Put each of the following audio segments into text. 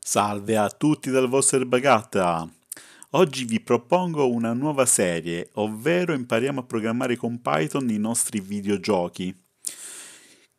Salve a tutti dal vostro Erbagata! Oggi vi propongo una nuova serie, ovvero impariamo a programmare con Python i nostri videogiochi.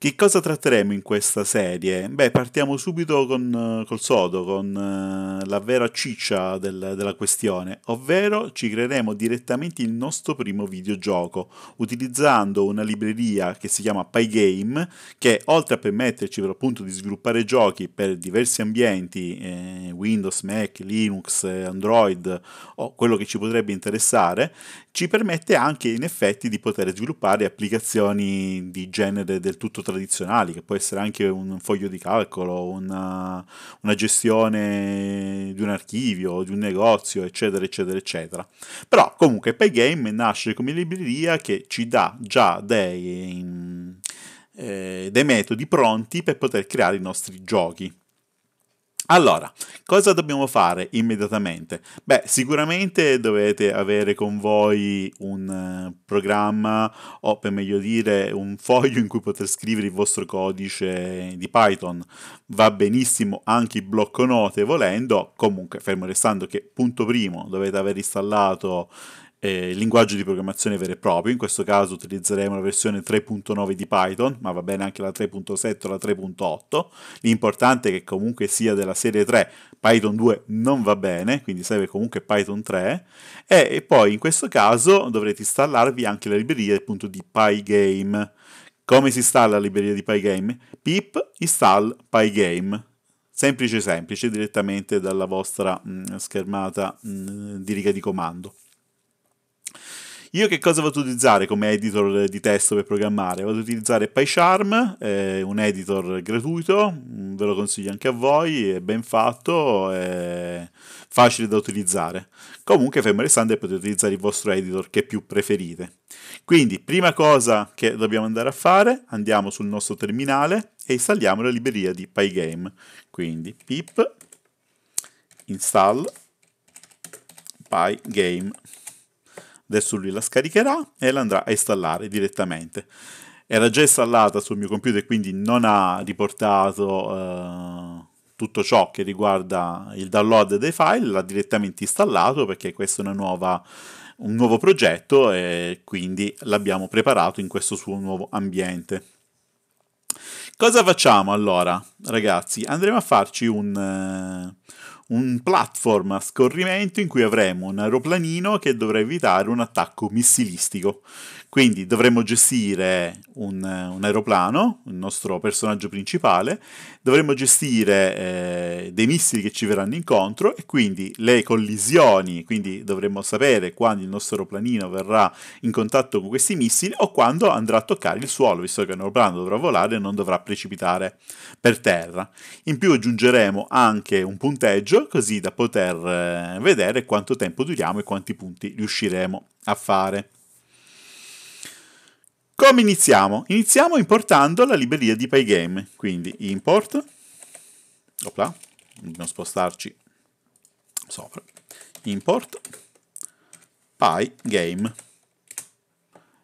Che cosa tratteremo in questa serie? Beh, partiamo subito con, eh, col sodo, con uh, la vera ciccia del, della questione, ovvero ci creeremo direttamente il nostro primo videogioco utilizzando una libreria che si chiama Pygame, che oltre a permetterci per appunto di sviluppare giochi per diversi ambienti, eh, Windows, Mac, Linux, eh, Android o quello che ci potrebbe interessare, ci permette anche in effetti di poter sviluppare applicazioni di genere del tutto tradizionali, che può essere anche un foglio di calcolo, una, uh, una gestione di un archivio, di un negozio, eccetera, eccetera, eccetera. Però comunque Paygame nasce come libreria che ci dà già dei, mm, eh, dei metodi pronti per poter creare i nostri giochi. Allora, cosa dobbiamo fare immediatamente? Beh, sicuramente dovete avere con voi un eh, programma o per meglio dire un foglio in cui poter scrivere il vostro codice di Python. Va benissimo anche il blocco note volendo, comunque fermo restando che punto primo dovete aver installato eh, linguaggio di programmazione vero e proprio, in questo caso utilizzeremo la versione 3.9 di Python, ma va bene anche la 3.7 o la 3.8, l'importante è che comunque sia della serie 3, Python 2 non va bene, quindi serve comunque Python 3, e, e poi in questo caso dovrete installarvi anche la libreria appunto di Pygame. Come si installa la libreria di Pygame? pip install pygame semplice semplice direttamente dalla vostra mh, mm, schermata mh, mm, di riga di comando. Io che cosa vado ad utilizzare come editor di testo per programmare? Vado ad utilizzare PyCharm, eh, un editor gratuito, mm, ve lo consiglio anche a voi, è ben fatto, è facile da utilizzare. Comunque, fermo restante, potete utilizzare il vostro editor che più preferite. Quindi, prima cosa che dobbiamo andare a fare, andiamo sul nostro terminale e installiamo la libreria di Pygame. Quindi, pip install pygame Adesso lui la scaricherà e la andrà a installare direttamente. Era già installata sul mio computer, quindi non ha riportato eh, tutto ciò che riguarda il download dei file, l'ha direttamente installato perché questo è nuova, un nuovo progetto e quindi l'abbiamo preparato in questo suo nuovo ambiente. Cosa facciamo allora, ragazzi? Andremo a farci un... Eh, un platform a scorrimento in cui avremo un aeroplanino che dovrà evitare un attacco missilistico. Quindi dovremmo gestire un, un aeroplano, il nostro personaggio principale, dovremmo gestire eh, dei missili che ci verranno incontro e quindi le collisioni, quindi dovremmo sapere quando il nostro aeroplanino verrà in contatto con questi missili o quando andrà a toccare il suolo, visto che un aeroplano dovrà volare e non dovrà precipitare per terra. In più aggiungeremo anche un punteggio così da poter eh, vedere quanto tempo duriamo e quanti punti riusciremo a fare. Come iniziamo? Iniziamo importando la libreria di Pygame, quindi import, opla, dobbiamo spostarci sopra, import Pygame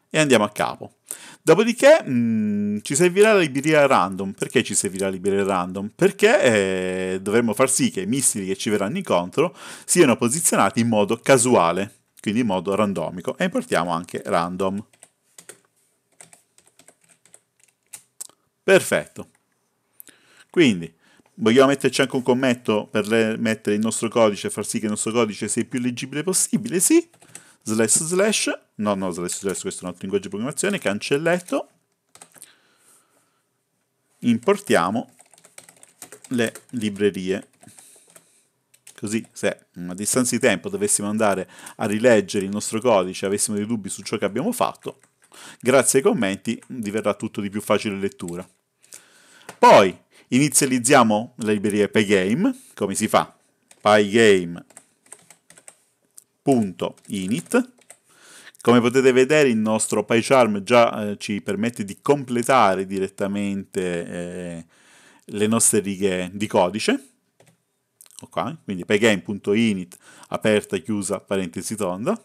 e andiamo a capo. Dopodiché mh, mm, ci servirà la libreria random. Perché ci servirà la libreria random? Perché eh, dovremmo far sì che i missili che ci verranno incontro siano posizionati in modo casuale, quindi in modo randomico, e importiamo anche random. Perfetto. Quindi, vogliamo metterci anche un commento per le- mettere il nostro codice, e far sì che il nostro codice sia il più leggibile possibile, sì. Slash slash, no, no, slash slash, questo è un altro linguaggio di programmazione, cancelletto. Importiamo le librerie. Così, se a distanza di tempo dovessimo andare a rileggere il nostro codice, avessimo dei dubbi su ciò che abbiamo fatto, grazie ai commenti diverrà tutto di più facile lettura. Poi inizializziamo la libreria pygame, come si fa? pygame.init come potete vedere il nostro PyCharm già eh, ci permette di completare direttamente eh, le nostre righe di codice. Okay? Quindi pygame.init aperta, chiusa, parentesi tonda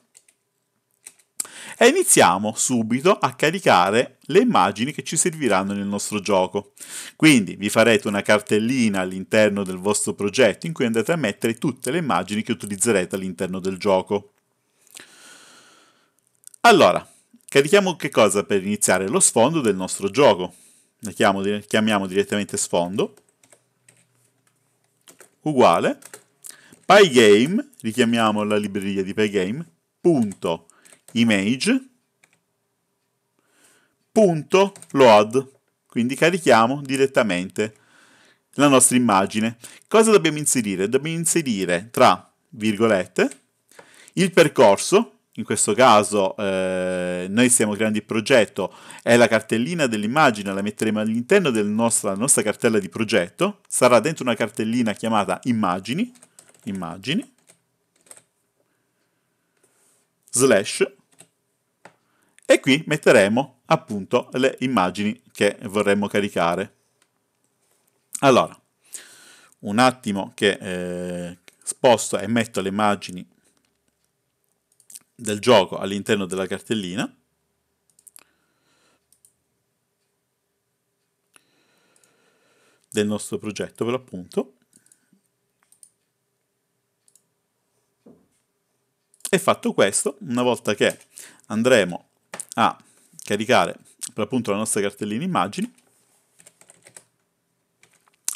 e iniziamo subito a caricare le immagini che ci serviranno nel nostro gioco. Quindi vi farete una cartellina all'interno del vostro progetto in cui andate a mettere tutte le immagini che utilizzerete all'interno del gioco. Allora, carichiamo che cosa per iniziare? Lo sfondo del nostro gioco. La chiamiamo direttamente sfondo uguale pygame, richiamiamo la libreria di pygame, punto image.load, quindi carichiamo direttamente la nostra immagine. Cosa dobbiamo inserire? Dobbiamo inserire tra virgolette il percorso, in questo caso eh, noi stiamo creando il progetto, è la cartellina dell'immagine, la metteremo all'interno della nostra, nostra cartella di progetto, sarà dentro una cartellina chiamata immagini, immagini, slash e qui metteremo appunto le immagini che vorremmo caricare. Allora, un attimo che eh, sposto e metto le immagini del gioco all'interno della cartellina. del nostro progetto per l'appunto e fatto questo una volta che andremo a caricare per appunto la nostra cartellina immagini.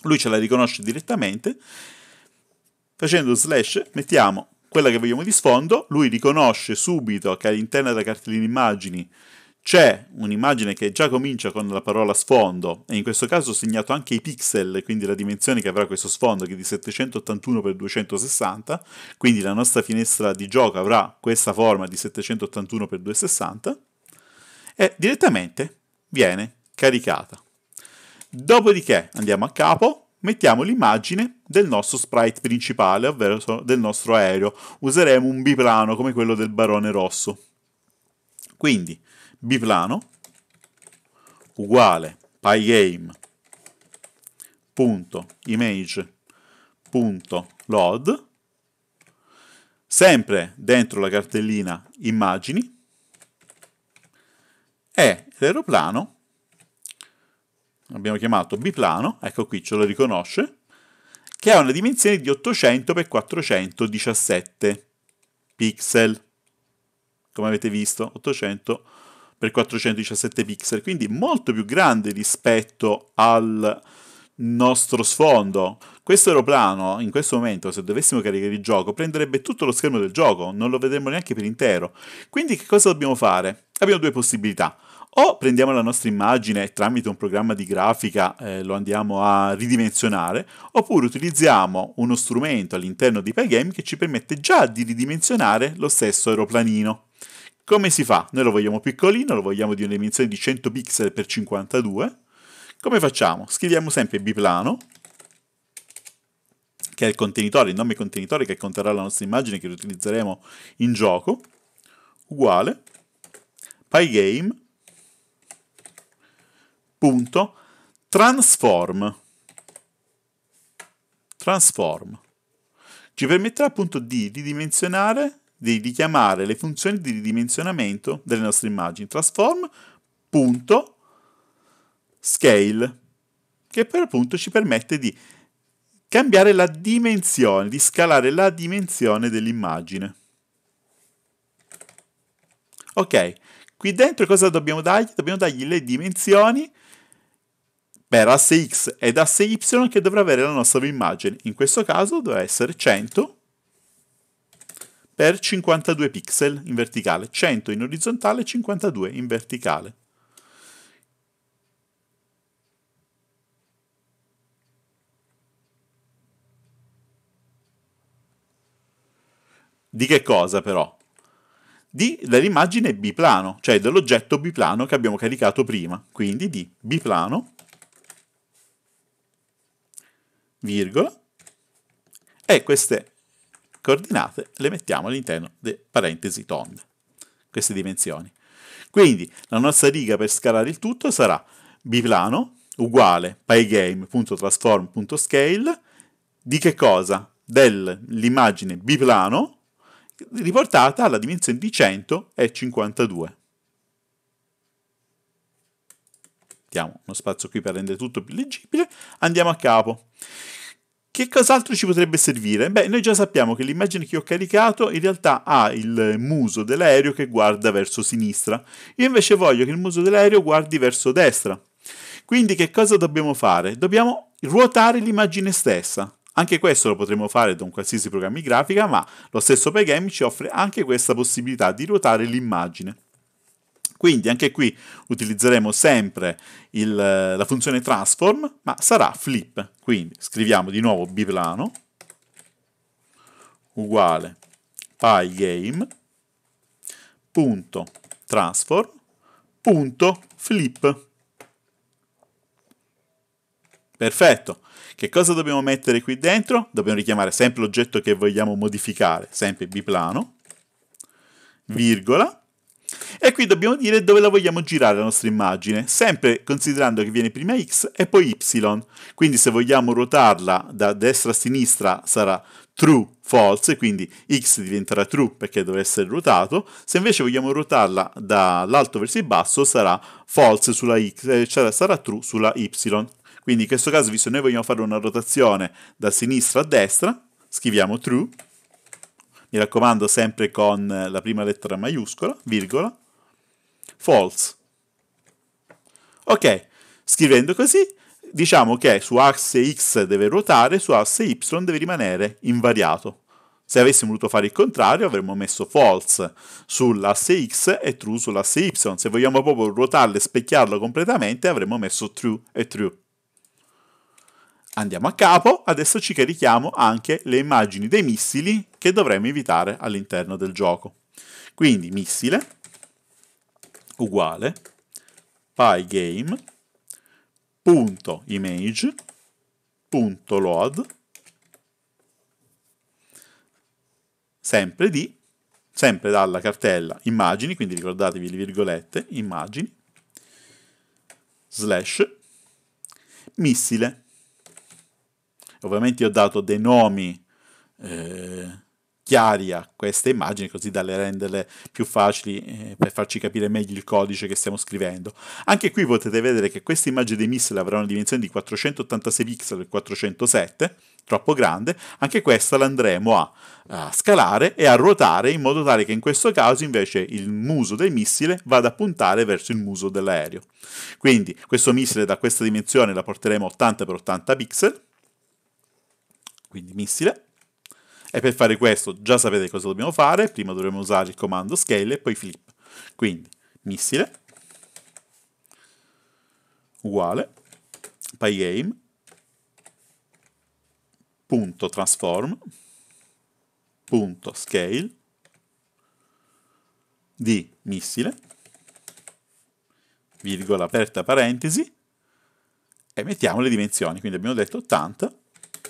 Lui ce la riconosce direttamente. Facendo slash mettiamo quella che vogliamo di sfondo, lui riconosce subito che all'interno della cartellina immagini c'è un'immagine che già comincia con la parola sfondo e in questo caso ho segnato anche i pixel, quindi la dimensione che avrà questo sfondo che è di 781x260, quindi la nostra finestra di gioco avrà questa forma di 781x260 e direttamente viene caricata. Dopodiché andiamo a capo, mettiamo l'immagine del nostro sprite principale, ovvero del nostro aereo. Useremo un biplano come quello del barone rosso. Quindi biplano uguale pygame.image.load sempre dentro la cartellina immagini è l'aeroplano, abbiamo chiamato biplano, ecco qui ce lo riconosce, che ha una dimensione di 800 x 417 pixel, come avete visto, 800 x 417 pixel, quindi molto più grande rispetto al nostro sfondo. Questo aeroplano, in questo momento, se dovessimo caricare il gioco, prenderebbe tutto lo schermo del gioco, non lo vedremmo neanche per intero. Quindi che cosa dobbiamo fare? Abbiamo due possibilità. O prendiamo la nostra immagine e tramite un programma di grafica eh, lo andiamo a ridimensionare, oppure utilizziamo uno strumento all'interno di Pygame che ci permette già di ridimensionare lo stesso aeroplanino. Come si fa? Noi lo vogliamo piccolino, lo vogliamo di una dimensione di 100 pixel per 52, come facciamo? Scriviamo sempre biplano, che è il contenitore, il nome contenitore che conterrà la nostra immagine che utilizzeremo in gioco, uguale pygame.transform transform ci permetterà appunto di ridimensionare di richiamare le funzioni di ridimensionamento delle nostre immagini transform scale, che per appunto ci permette di cambiare la dimensione, di scalare la dimensione dell'immagine. Ok, qui dentro cosa dobbiamo dargli? Dobbiamo dargli le dimensioni per asse X ed asse Y che dovrà avere la nostra immagine. In questo caso dovrà essere 100 per 52 pixel in verticale, 100 in orizzontale e 52 in verticale. Di che cosa però? Di, dell'immagine biplano, cioè dell'oggetto biplano che abbiamo caricato prima. Quindi di biplano, virgola, e queste coordinate le mettiamo all'interno delle parentesi tonde, queste dimensioni. Quindi la nostra riga per scalare il tutto sarà biplano uguale pygame.transform.scale di che cosa? Dell'immagine biplano riportata alla dimensione di 100 è 52. Diamo uno spazio qui per rendere tutto più leggibile, andiamo a capo. Che cos'altro ci potrebbe servire? Beh, noi già sappiamo che l'immagine che ho caricato in realtà ha il muso dell'aereo che guarda verso sinistra. Io invece voglio che il muso dell'aereo guardi verso destra. Quindi che cosa dobbiamo fare? Dobbiamo ruotare l'immagine stessa. Anche questo lo potremo fare con qualsiasi programma di grafica, ma lo stesso Pygame ci offre anche questa possibilità di ruotare l'immagine. Quindi anche qui utilizzeremo sempre il, la funzione transform, ma sarà flip. Quindi scriviamo di nuovo biplano uguale pygame.transform.flip. Perfetto. Che cosa dobbiamo mettere qui dentro? Dobbiamo richiamare sempre l'oggetto che vogliamo modificare, sempre biplano, virgola, e qui dobbiamo dire dove la vogliamo girare la nostra immagine, sempre considerando che viene prima x e poi y. Quindi se vogliamo ruotarla da destra a sinistra sarà true, false, quindi x diventerà true perché dovrà essere ruotato. Se invece vogliamo ruotarla dall'alto verso il basso sarà false sulla x, cioè sarà true sulla y. Quindi in questo caso, visto che noi vogliamo fare una rotazione da sinistra a destra, scriviamo true, mi raccomando sempre con la prima lettera maiuscola, virgola, false. Ok, scrivendo così diciamo che su asse x deve ruotare, su asse y deve rimanere invariato. Se avessimo voluto fare il contrario avremmo messo false sull'asse x e true sull'asse y. Se vogliamo proprio ruotarlo e specchiarlo completamente avremmo messo true e true. Andiamo a capo, adesso ci carichiamo anche le immagini dei missili che dovremmo evitare all'interno del gioco. Quindi missile uguale pygame.image.load sempre di sempre dalla cartella immagini, quindi ricordatevi le virgolette, immagini slash missile Ovviamente io ho dato dei nomi eh, chiari a queste immagini così da renderle più facili eh, per farci capire meglio il codice che stiamo scrivendo. Anche qui potete vedere che queste immagini dei missili avranno una dimensione di 486 pixel e 407, troppo grande, anche questa l'andremo a, a, scalare e a ruotare in modo tale che in questo caso invece il muso del missile vada a puntare verso il muso dell'aereo. Quindi questo missile da questa dimensione la porteremo a 80x80 pixel quindi missile. E per fare questo già sapete cosa dobbiamo fare, prima dovremo usare il comando scale e poi flip. Quindi missile uguale pygame punto scale di missile virgola aperta parentesi e mettiamo le dimensioni quindi abbiamo detto 80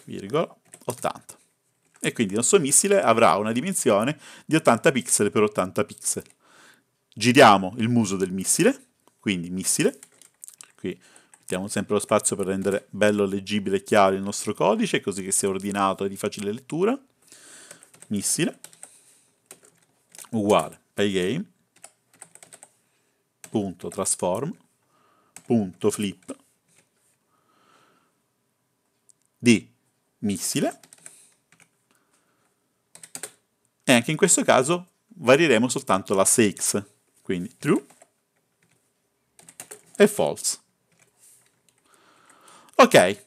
virgola 80. E quindi il nostro missile avrà una dimensione di 80 pixel per 80 pixel. Giriamo il muso del missile, quindi missile, qui mettiamo sempre lo spazio per rendere bello, leggibile e chiaro il nostro codice, così che sia ordinato e di facile lettura, missile, uguale, paygame, punto transform, punto flip, di missile e anche in questo caso varieremo soltanto la 6 quindi true e false ok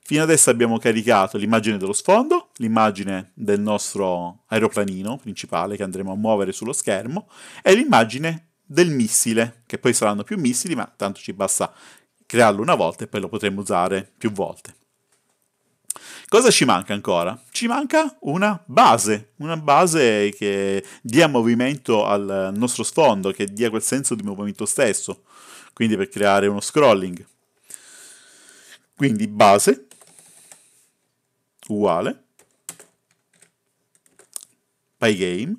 fino adesso abbiamo caricato l'immagine dello sfondo l'immagine del nostro aeroplanino principale che andremo a muovere sullo schermo e l'immagine del missile, che poi saranno più missili, ma tanto ci basta crearlo una volta e poi lo potremo usare più volte. Cosa ci manca ancora? Ci manca una base, una base che dia movimento al nostro sfondo, che dia quel senso di movimento stesso, quindi per creare uno scrolling. Quindi base uguale pygame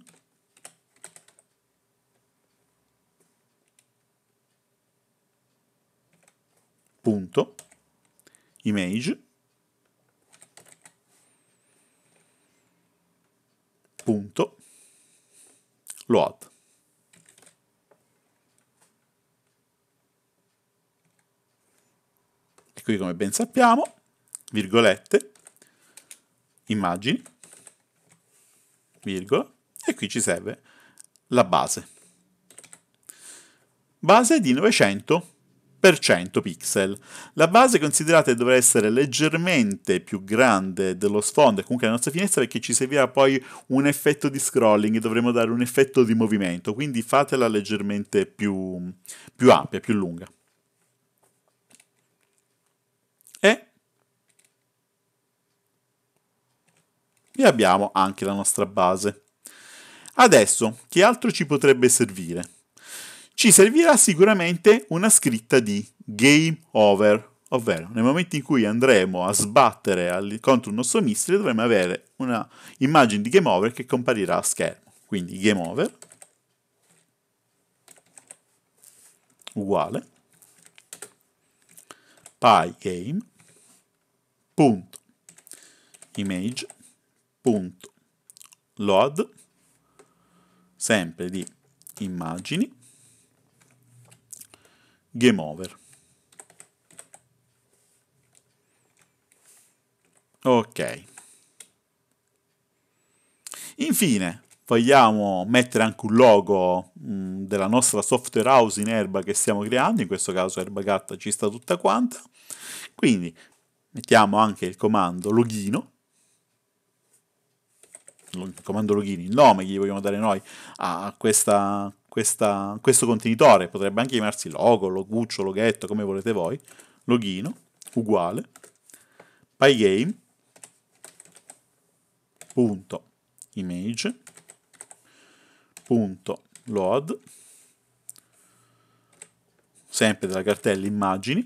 punto image punto load. E qui come ben sappiamo, virgolette, immagini, virgola, e qui ci serve la base. Base di 900 per 100 pixel. La base considerate dovrà essere leggermente più grande dello sfondo e comunque la nostra finestra perché ci servirà poi un effetto di scrolling, dovremo dare un effetto di movimento, quindi fatela leggermente più, più ampia, più lunga. E... e abbiamo anche la nostra base. Adesso, che altro ci potrebbe servire? ci servirà sicuramente una scritta di game over, ovvero nel momento in cui andremo a sbattere contro il nostro missile dovremo avere una immagine di game over che comparirà a schermo. Quindi game over uguale pygame.image.load sempre di immagini game over. Ok. Infine, vogliamo mettere anche un logo mh, mm, della nostra software house in erba che stiamo creando, in questo caso erba gatta ci sta tutta quanta. Quindi mettiamo anche il comando loghino, comando login, il nome che gli vogliamo dare noi a questa, questa, questo contenitore, potrebbe anche chiamarsi logo, loguccio, loghetto, come volete voi, loghino, uguale, pygame.image.load, sempre della cartella immagini,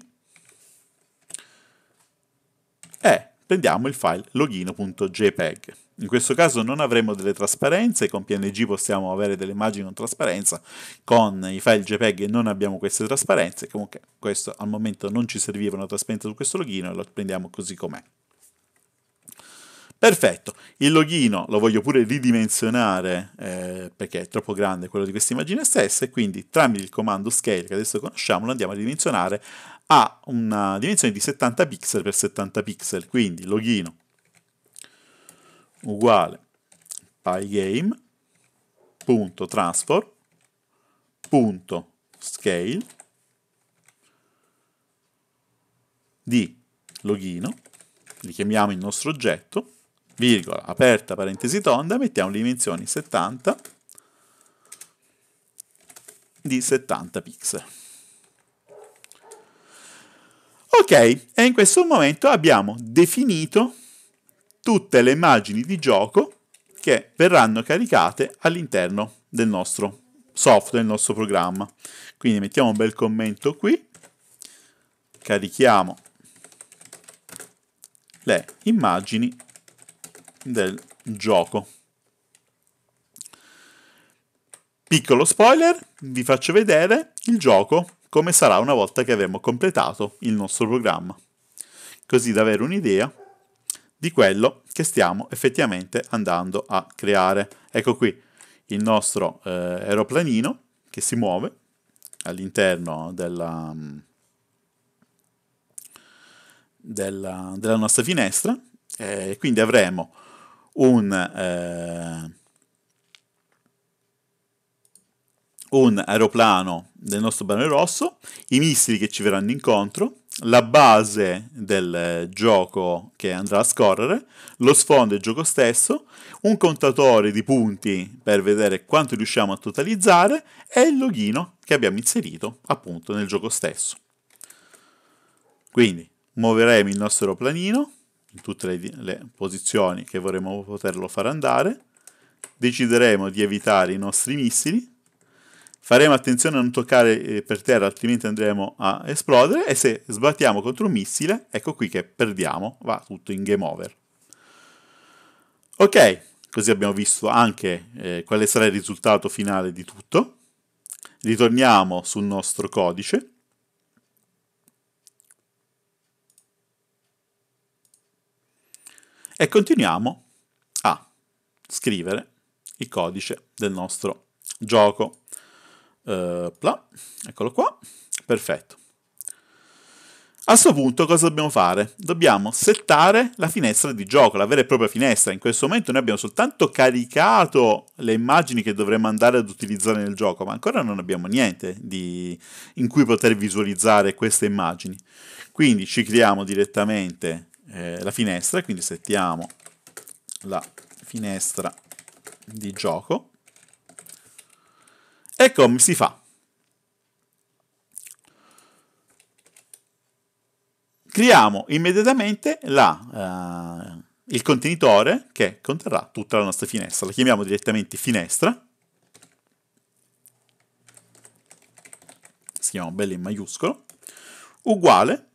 e prendiamo il file loghino.jpg. In questo caso non avremo delle trasparenze, con PNG possiamo avere delle immagini con trasparenza, con i file JPEG non abbiamo queste trasparenze, comunque questo al momento non ci serviva una trasparenza su questo login e lo prendiamo così com'è. Perfetto, il login lo voglio pure ridimensionare eh, perché è troppo grande quello di questa immagine stessa e quindi tramite il comando scale che adesso conosciamo lo andiamo a ridimensionare a una dimensione di 70 pixel per 70 pixel, quindi login uguale pygame.transform.scale di loghino, richiamiamo il nostro oggetto, virgola, aperta parentesi tonda, mettiamo le dimensioni 70 di 70 pixel. Ok, e in questo momento abbiamo definito tutte le immagini di gioco che verranno caricate all'interno del nostro software, del nostro programma. Quindi mettiamo un bel commento qui, carichiamo le immagini del gioco. Piccolo spoiler, vi faccio vedere il gioco come sarà una volta che avremo completato il nostro programma, così da avere un'idea di quello che stiamo effettivamente andando a creare. Ecco qui il nostro eh, aeroplanino che si muove all'interno della, mm, della, della nostra finestra eh, quindi avremo un, eh, un aeroplano del nostro banner rosso, i missili che ci verranno incontro, la base del gioco che andrà a scorrere, lo sfondo del gioco stesso, un contatore di punti per vedere quanto riusciamo a totalizzare e il loghino che abbiamo inserito appunto nel gioco stesso. Quindi muoveremo il nostro planino in tutte le, le posizioni che vorremmo poterlo far andare, decideremo di evitare i nostri missili faremo attenzione a non toccare eh, per terra altrimenti andremo a esplodere e se sbattiamo contro un missile ecco qui che perdiamo va tutto in game over ok così abbiamo visto anche eh, quale sarà il risultato finale di tutto ritorniamo sul nostro codice e continuiamo a scrivere il codice del nostro gioco Uh, eccolo qua, perfetto. A questo punto cosa dobbiamo fare? Dobbiamo settare la finestra di gioco, la vera e propria finestra. In questo momento noi abbiamo soltanto caricato le immagini che dovremmo andare ad utilizzare nel gioco, ma ancora non abbiamo niente di... in cui poter visualizzare queste immagini. Quindi ci creiamo direttamente eh, la finestra, quindi settiamo la finestra di gioco e come si fa? Creiamo immediatamente la, uh, il contenitore che conterrà tutta la nostra finestra. La chiamiamo direttamente finestra. Si chiama bella in maiuscolo. Uguale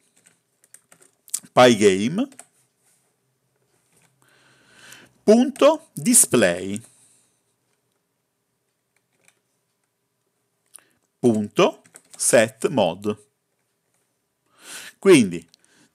pygame.display. punto setMod. Quindi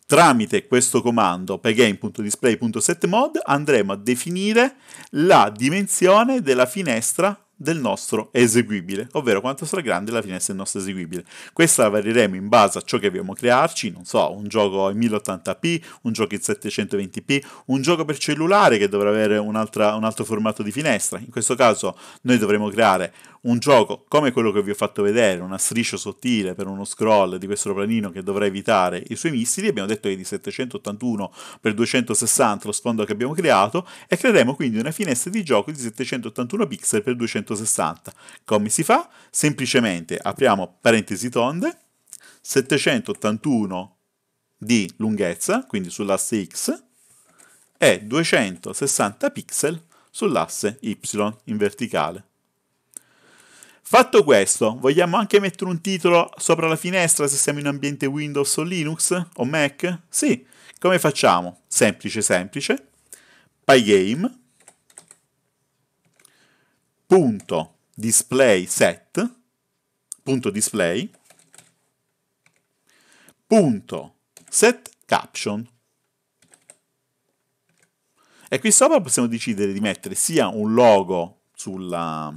tramite questo comando pegame.display.setMod andremo a definire la dimensione della finestra del nostro eseguibile, ovvero quanto sarà grande la finestra del nostro eseguibile. Questa la varieremo in base a ciò che abbiamo crearci, non so, un gioco in 1080p, un gioco in 720p, un gioco per cellulare che dovrà avere un, un altro formato di finestra. In questo caso noi dovremo creare un gioco come quello che vi ho fatto vedere, una striscia sottile per uno scroll di questo planino che dovrà evitare i suoi missili, abbiamo detto che è di 781 x 260 lo sfondo che abbiamo creato e creeremo quindi una finestra di gioco di 781 pixel x 260. Come si fa? Semplicemente apriamo parentesi tonde, 781 di lunghezza, quindi sull'asse X, e 260 pixel sull'asse Y in verticale. Fatto questo, vogliamo anche mettere un titolo sopra la finestra se siamo in ambiente Windows o Linux o Mac? Sì, come facciamo? Semplice, semplice. Pygame. Punto display set. Punto display. Punto set caption. E qui sopra possiamo decidere di mettere sia un logo sulla,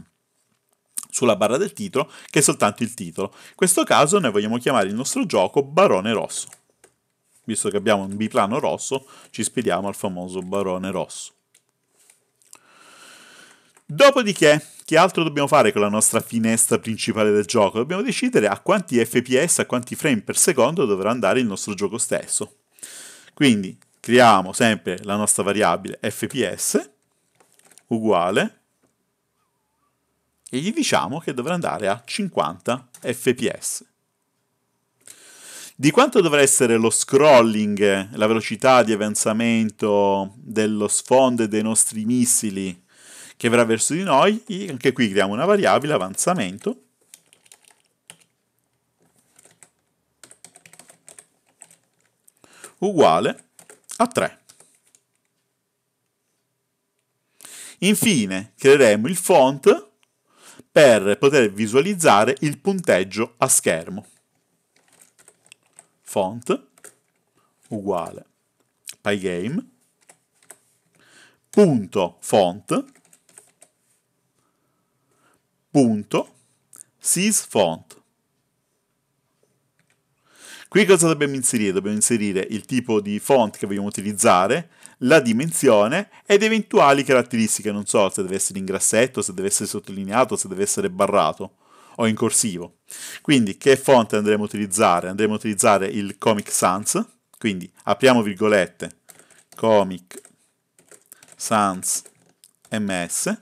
sulla barra del titolo che è soltanto il titolo. In questo caso noi vogliamo chiamare il nostro gioco Barone Rosso. Visto che abbiamo un biplano rosso, ci ispiriamo al famoso Barone Rosso. Dopodiché, che altro dobbiamo fare con la nostra finestra principale del gioco? Dobbiamo decidere a quanti fps, a quanti frame per secondo dovrà andare il nostro gioco stesso. Quindi creiamo sempre la nostra variabile fps uguale e gli diciamo che dovrà andare a 50 fps. Di quanto dovrà essere lo scrolling, la velocità di avanzamento dello sfondo dei nostri missili che verrà verso di noi, anche qui creiamo una variabile avanzamento uguale a 3. Infine creeremo il font per poter visualizzare il punteggio a schermo. Font uguale pygame punto font punto sysfont Qui cosa dobbiamo inserire? Dobbiamo inserire il tipo di font che vogliamo utilizzare, la dimensione ed eventuali caratteristiche, non so se deve essere in grassetto, se deve essere sottolineato, se deve essere barrato o in corsivo. Quindi che fonte andremo a utilizzare? Andremo a utilizzare il Comic Sans, quindi apriamo virgolette, Comic Sans MS,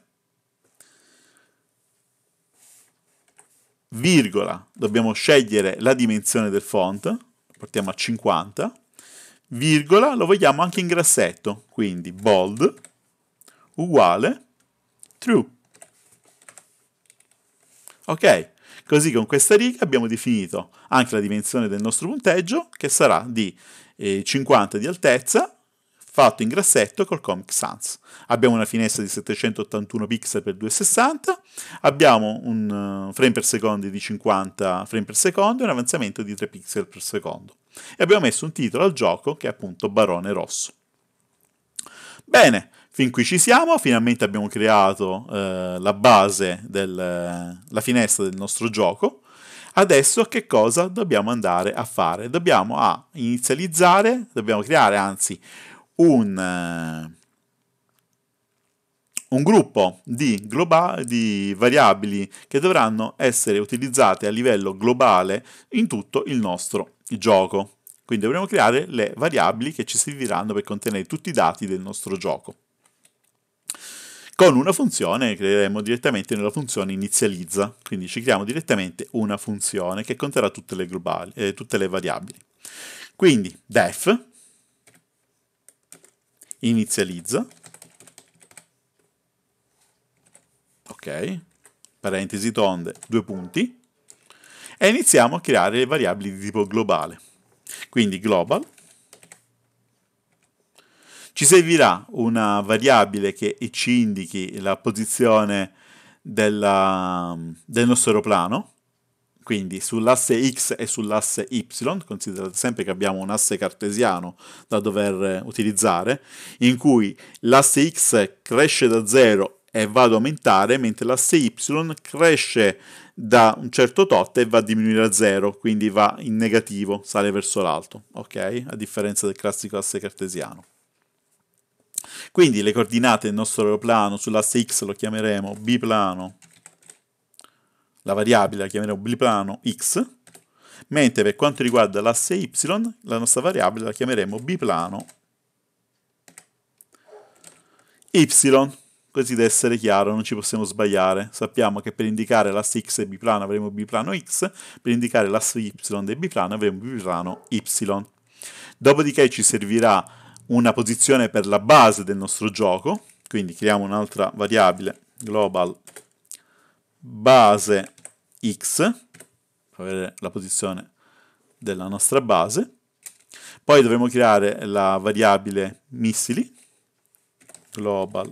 virgola, dobbiamo scegliere la dimensione del font, portiamo a 50, virgola, lo vogliamo anche in grassetto, quindi bold uguale true. Ok, così con questa riga abbiamo definito anche la dimensione del nostro punteggio, che sarà di eh, 50 di altezza, fatto in grassetto col Comic Sans. Abbiamo una finestra di 781 pixel per 260, abbiamo un eh, frame per secondo di 50 frame per secondo e un avanzamento di 3 pixel per secondo. E abbiamo messo un titolo al gioco che è appunto Barone Rosso. Bene, fin qui ci siamo, finalmente abbiamo creato eh, la base, la finestra del nostro gioco. Adesso che cosa dobbiamo andare a fare? Dobbiamo a inizializzare, dobbiamo creare anzi un, eh, un gruppo di, globa- di variabili che dovranno essere utilizzate a livello globale in tutto il nostro gioco. Quindi dovremo creare le variabili che ci serviranno per contenere tutti i dati del nostro gioco. Con una funzione creeremo direttamente nella funzione inizializza, quindi ci creiamo direttamente una funzione che conterrà tutte le, globali, eh, tutte le variabili. Quindi def inizializza, ok, parentesi tonde, due punti, e iniziamo a creare le variabili di tipo globale. Quindi global ci servirà una variabile che ci indichi la posizione della, del nostro aeroplano, quindi sull'asse X e sull'asse Y, considerate sempre che abbiamo un asse cartesiano da dover utilizzare, in cui l'asse X cresce da 0 e va ad aumentare, mentre l'asse Y cresce da un certo tot e va a diminuire a zero, quindi va in negativo, sale verso l'alto, ok? A differenza del classico asse cartesiano. Quindi le coordinate del nostro aeroplano sull'asse x lo chiameremo biplano, la variabile la chiameremo biplano x, mentre per quanto riguarda l'asse y la nostra variabile la chiameremo biplano y così da essere chiaro non ci possiamo sbagliare. Sappiamo che per indicare l'asse x e biplano avremo biplano x, per indicare l'asse y del biplano avremo biplano y. Dopodiché ci servirà una posizione per la base del nostro gioco, quindi creiamo un'altra variabile global base x, per avere la posizione della nostra base. Poi dovremo creare la variabile missili global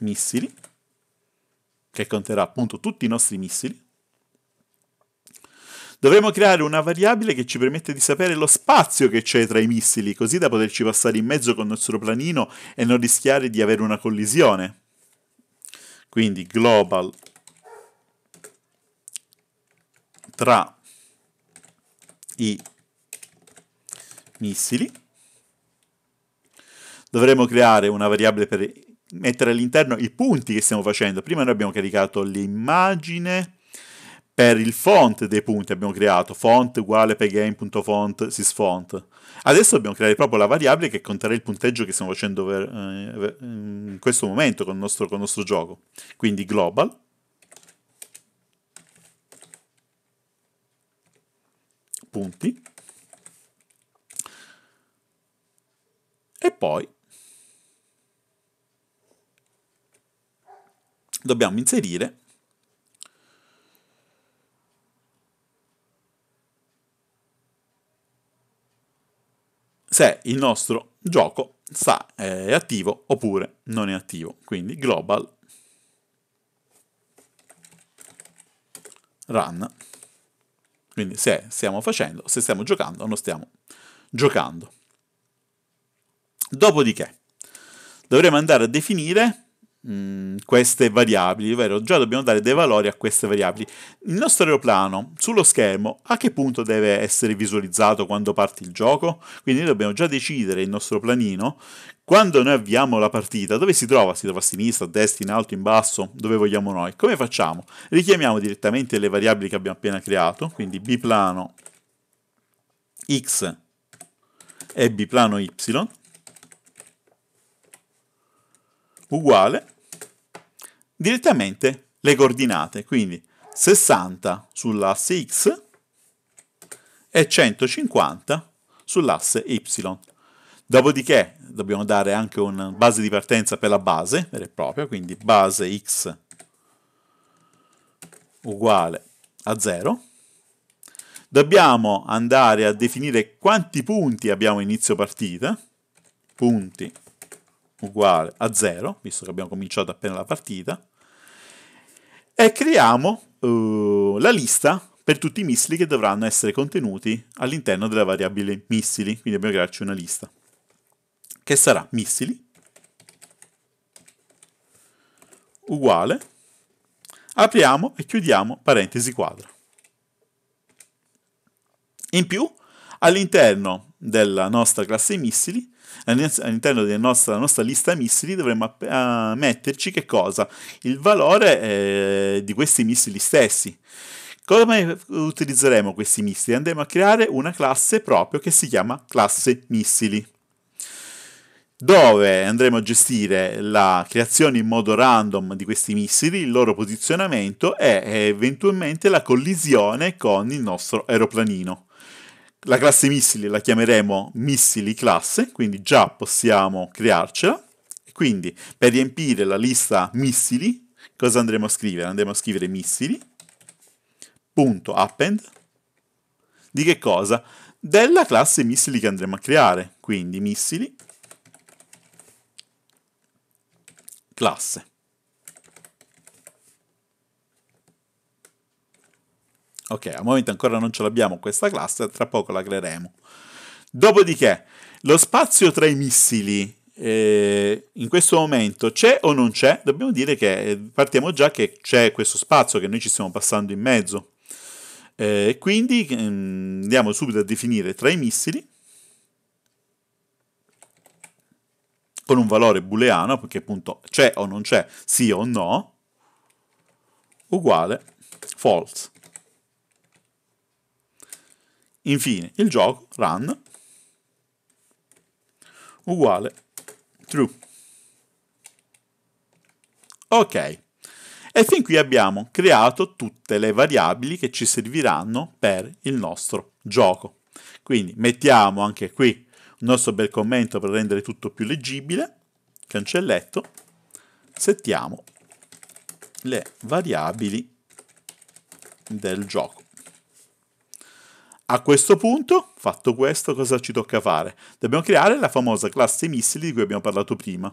missili, che conterrà appunto tutti i nostri missili. Dovremo creare una variabile che ci permette di sapere lo spazio che c'è tra i missili, così da poterci passare in mezzo con il nostro planino e non rischiare di avere una collisione. Quindi global tra i missili. Dovremo creare una variabile per mettere all'interno i punti che stiamo facendo. Prima noi abbiamo caricato l'immagine per il font dei punti abbiamo creato font uguale pegame.font sysfont. Adesso dobbiamo creare proprio la variabile che conterà il punteggio che stiamo facendo eh, ver, in questo momento con il, nostro, con il nostro gioco. Quindi global punti e poi dobbiamo inserire se il nostro gioco sta, eh, è attivo oppure non è attivo. Quindi global run. Quindi se stiamo facendo, se stiamo giocando o non stiamo giocando. Dopodiché dovremo andare a definire Mm, queste variabili, ovvero già dobbiamo dare dei valori a queste variabili. Il nostro aeroplano sullo schermo a che punto deve essere visualizzato quando parte il gioco? Quindi noi dobbiamo già decidere il nostro planino quando noi avviamo la partita, dove si trova? Si trova a sinistra, a destra, in alto, in basso, dove vogliamo noi. Come facciamo? Richiamiamo direttamente le variabili che abbiamo appena creato, quindi biplano x e biplano y uguale direttamente le coordinate, quindi 60 sull'asse X e 150 sull'asse Y. Dopodiché dobbiamo dare anche una base di partenza per la base vera e propria, quindi base x uguale a 0. Dobbiamo andare a definire quanti punti abbiamo inizio partita, punti uguale a 0, visto che abbiamo cominciato appena la partita, e creiamo uh, la lista per tutti i missili che dovranno essere contenuti all'interno della variabile missili, quindi dobbiamo crearci una lista, che sarà missili uguale, apriamo e chiudiamo parentesi quadra. In più, all'interno della nostra classe missili all'interno della nostra, nostra lista missili dovremmo app- ah, metterci che cosa? Il valore eh, di questi missili stessi. Come utilizzeremo questi missili? Andremo a creare una classe proprio che si chiama classe missili dove andremo a gestire la creazione in modo random di questi missili, il loro posizionamento e eventualmente la collisione con il nostro aeroplanino. La classe missili la chiameremo missili classe, quindi già possiamo crearcela. Quindi per riempire la lista missili, cosa andremo a scrivere? Andremo a scrivere missili.append di che cosa? Della classe missili che andremo a creare, quindi missili classe. Ok, al momento ancora non ce l'abbiamo questa classe, tra poco la creeremo. Dopodiché, lo spazio tra i missili eh, in questo momento c'è o non c'è? Dobbiamo dire che eh, partiamo già che c'è questo spazio che noi ci stiamo passando in mezzo. Eh, quindi ehm, andiamo subito a definire tra i missili con un valore booleano, perché appunto c'è o non c'è, sì o no, uguale false. Infine, il gioco run uguale true. Ok. E fin qui abbiamo creato tutte le variabili che ci serviranno per il nostro gioco. Quindi mettiamo anche qui il nostro bel commento per rendere tutto più leggibile, cancelletto, settiamo le variabili del gioco. A questo punto, fatto questo, cosa ci tocca fare? Dobbiamo creare la famosa classe missili di cui abbiamo parlato prima.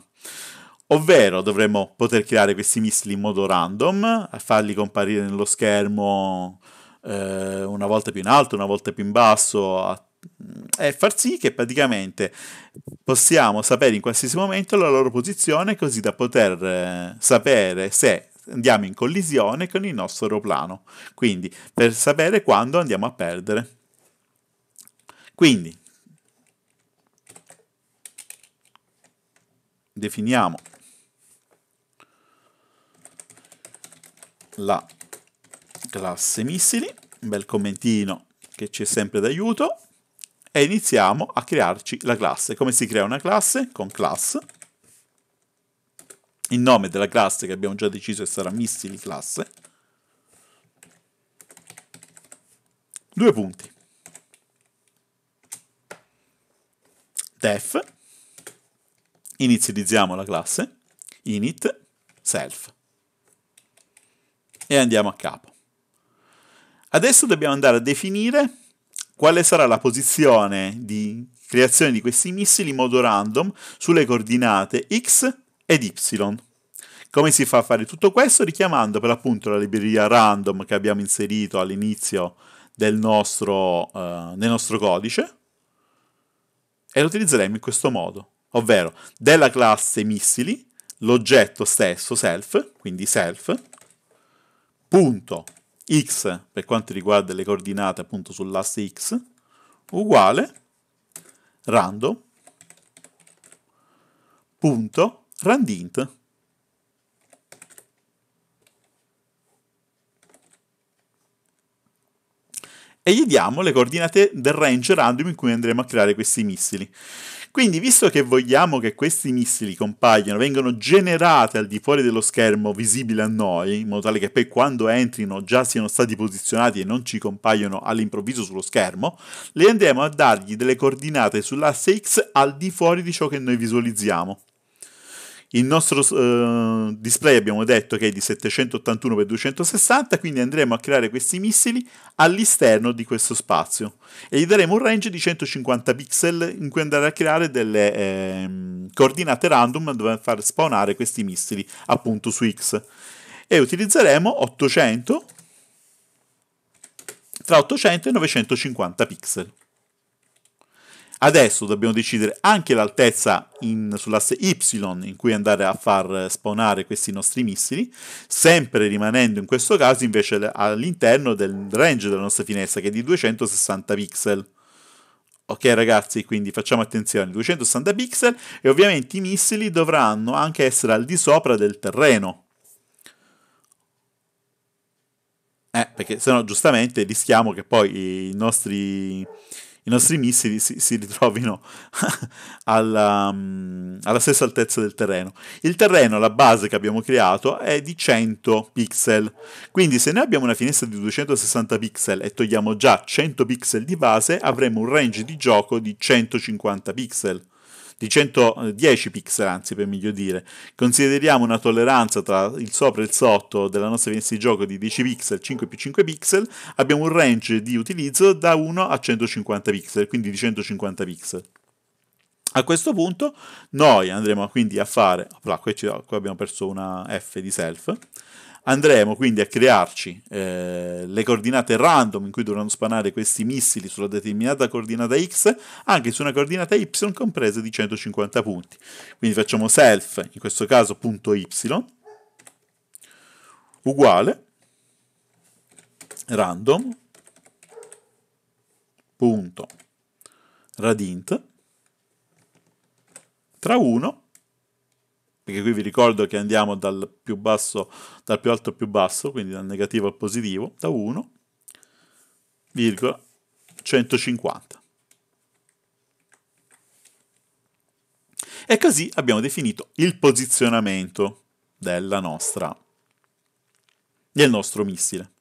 Ovvero dovremmo poter creare questi missili in modo random, farli comparire nello schermo eh, una volta più in alto, una volta più in basso, a e far sì che praticamente possiamo sapere in qualsiasi momento la loro posizione così da poter eh, sapere se andiamo in collisione con il nostro aeroplano quindi per sapere quando andiamo a perdere quindi definiamo la classe missili, un bel commentino che ci è sempre d'aiuto, e iniziamo a crearci la classe. Come si crea una classe? Con class. Il nome della classe che abbiamo già deciso sarà missili classe. Due punti. def, inizializziamo la classe, init, self, e andiamo a capo. Adesso dobbiamo andare a definire quale sarà la posizione di creazione di questi missili in modo random sulle coordinate x ed y. Come si fa a fare tutto questo? Richiamando per l'appunto la libreria random che abbiamo inserito all'inizio del nostro, eh, nel nostro codice, e lo utilizzeremo in questo modo, ovvero della classe missili l'oggetto stesso self, quindi self, punto x per quanto riguarda le coordinate appunto sull'asse x, uguale random punto randint e gli diamo le coordinate del range random in cui andremo a creare questi missili. Quindi, visto che vogliamo che questi missili compaiano, vengano generati al di fuori dello schermo visibile a noi, in modo tale che poi quando entrino già siano stati posizionati e non ci compaiono all'improvviso sullo schermo, le andremo a dargli delle coordinate sull'asse X al di fuori di ciò che noi visualizziamo. Il nostro eh, display abbiamo detto che è di 781x260, quindi andremo a creare questi missili all'esterno di questo spazio e gli daremo un range di 150 pixel in cui andare a creare delle eh, coordinate random dove far spawnare questi missili appunto su X. E utilizzeremo 800 tra 800 e 950 pixel. Adesso dobbiamo decidere anche l'altezza sull'asse Y in cui andare a far spawnare questi nostri missili, sempre rimanendo in questo caso invece all'interno del range della nostra finestra che è di 260 pixel. Ok ragazzi, quindi facciamo attenzione, 260 pixel e ovviamente i missili dovranno anche essere al di sopra del terreno. Eh, perché sennò giustamente rischiamo che poi i nostri i nostri missili si, si ritrovino alla, mm, alla, stessa altezza del terreno. Il terreno, la base che abbiamo creato, è di 100 pixel, quindi se noi abbiamo una finestra di 260 pixel e togliamo già 100 pixel di base, avremo un range di gioco di 150 pixel di 110 pixel anzi per meglio dire. Consideriamo una tolleranza tra il sopra e il sotto della nostra finestra di gioco di 10 pixel, 5 più 5 pixel, abbiamo un range di utilizzo da 1 a 150 pixel, quindi di 150 pixel. A questo punto noi andremo quindi a fare, qua, abbiamo perso una F di self, Andremo quindi a crearci eh, le coordinate random in cui dovranno spanare questi missili sulla determinata coordinata X, anche su una coordinata Y compresa di 150 punti. Quindi facciamo self, in questo caso punto Y, uguale random punto radint tra 1 perché qui vi ricordo che andiamo dal più, basso, dal più alto al più basso, quindi dal negativo al positivo, da 1, virgola, 150. E così abbiamo definito il posizionamento nostra, del nostro missile.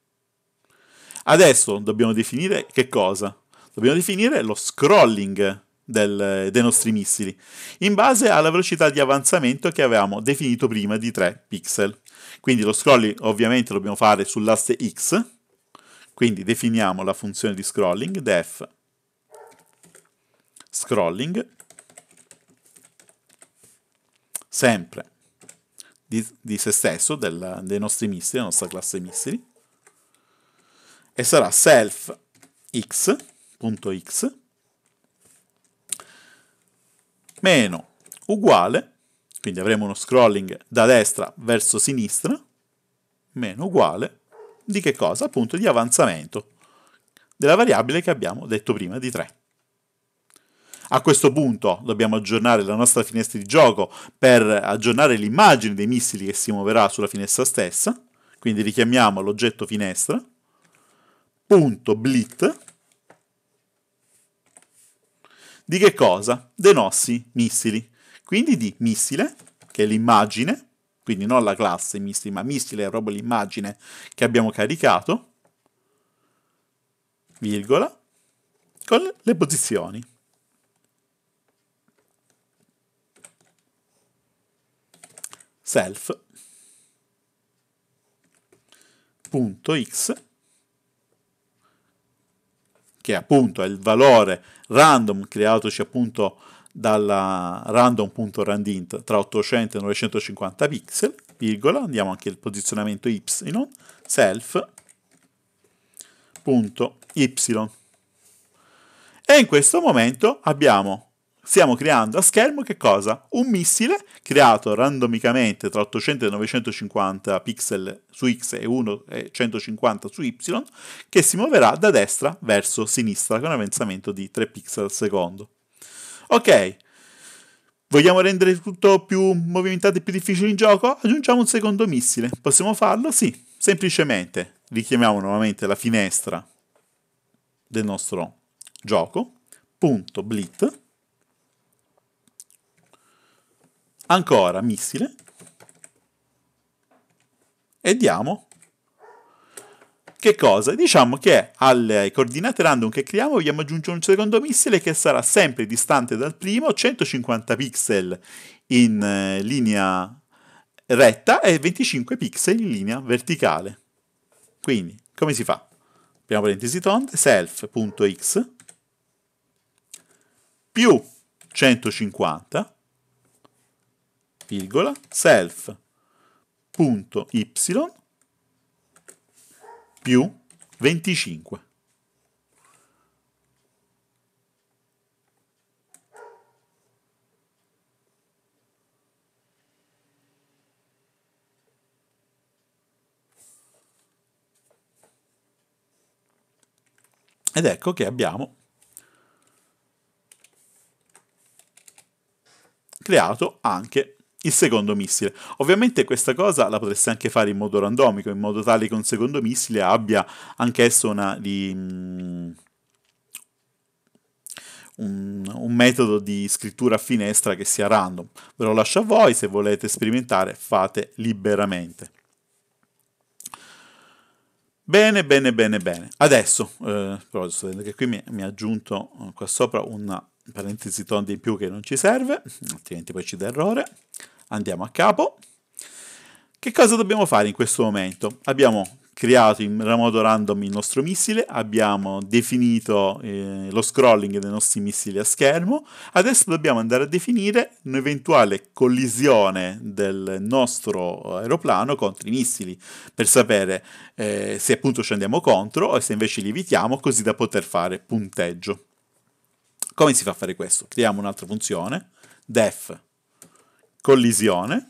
Adesso dobbiamo definire che cosa? Dobbiamo definire lo scrolling del, dei nostri missili, in base alla velocità di avanzamento che avevamo definito prima di 3 pixel. Quindi lo scrolling ovviamente lo dobbiamo fare sull'asse X, quindi definiamo la funzione di scrolling, def scrolling, sempre di, di se stesso, del, dei nostri missili, della nostra classe missili, e sarà self x.x meno uguale, quindi avremo uno scrolling da destra verso sinistra, meno uguale, di che cosa? Appunto di avanzamento della variabile che abbiamo detto prima di 3. A questo punto dobbiamo aggiornare la nostra finestra di gioco per aggiornare l'immagine dei missili che si muoverà sulla finestra stessa, quindi richiamiamo l'oggetto finestra, punto blit, di che cosa? Dei nostri missili. Quindi di missile, che è l'immagine, quindi non la classe missile, ma missile è proprio l'immagine che abbiamo caricato, virgola, con le posizioni. self.x che appunto è il valore random creatoci appunto dalla random.randint tra 800 e 950 pixel, virgola, andiamo anche il posizionamento y, self.y. E in questo momento abbiamo stiamo creando a schermo che cosa? Un missile creato randomicamente tra 800 e 950 pixel su X e 1 e 150 su Y che si muoverà da destra verso sinistra con un avanzamento di 3 pixel al secondo. Ok, Vogliamo rendere tutto più movimentato e più difficile in gioco? Aggiungiamo un secondo missile. Possiamo farlo? Sì, semplicemente richiamiamo nuovamente la finestra del nostro gioco. Punto blit Ancora, missile. E diamo... Che cosa? Diciamo che alle coordinate random che creiamo vogliamo aggiungere un secondo missile che sarà sempre distante dal primo, 150 pixel in eh, linea retta e 25 pixel in linea verticale. Quindi, come si fa? Prima parentesi tonde, self.x più 150 virgola, y, più 25. Ed ecco che abbiamo creato anche il secondo missile. Ovviamente questa cosa la potreste anche fare in modo randomico, in modo tale che un secondo missile abbia anch'esso una di... Mm, un, un, metodo di scrittura a finestra che sia random. Ve lo lascio a voi, se volete sperimentare fate liberamente. Bene, bene, bene, bene. Adesso, eh, però sto che qui mi, mi ha aggiunto eh, qua sopra una parentesi tonda in più che non ci serve, altrimenti poi ci dà errore. Andiamo a capo. Che cosa dobbiamo fare in questo momento? Abbiamo creato in modo random il nostro missile, abbiamo definito eh, lo scrolling dei nostri missili a schermo, adesso dobbiamo andare a definire un'eventuale collisione del nostro aeroplano contro i missili per sapere eh, se appunto ci andiamo contro o se invece li evitiamo così da poter fare punteggio. Come si fa a fare questo? Creiamo un'altra funzione, def collisione.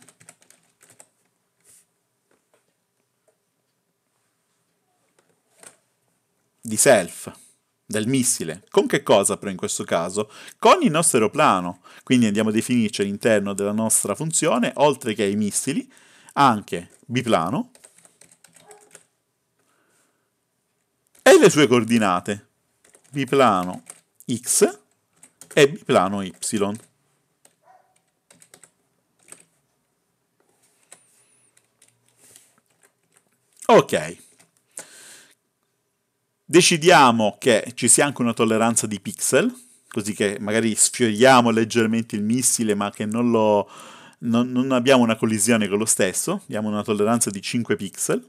di self del missile. Con che cosa però in questo caso? Con il nostro aeroplano. Quindi andiamo a definirci all'interno della nostra funzione, oltre che ai missili, anche biplano e le sue coordinate. Biplano x e biplano y. Ok. Decidiamo che ci sia anche una tolleranza di pixel, così che magari sfioriamo leggermente il missile ma che non, lo, non, non abbiamo una collisione con lo stesso, abbiamo una tolleranza di 5 pixel,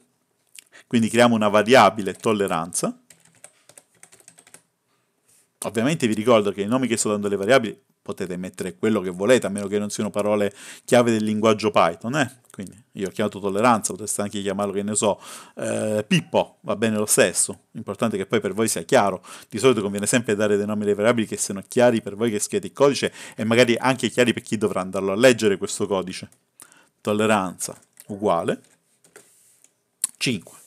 quindi creiamo una variabile tolleranza. Ovviamente vi ricordo che i nomi che sto dando alle variabili potete mettere quello che volete, a meno che non siano parole chiave del linguaggio Python, eh? Quindi io ho chiamato tolleranza, potreste anche chiamarlo, che ne so, eh, Pippo, va bene lo stesso. L'importante è che poi per voi sia chiaro. Di solito conviene sempre dare dei nomi alle variabili che siano chiari per voi che scrivete il codice e magari anche chiari per chi dovrà andarlo a leggere questo codice. Tolleranza uguale 5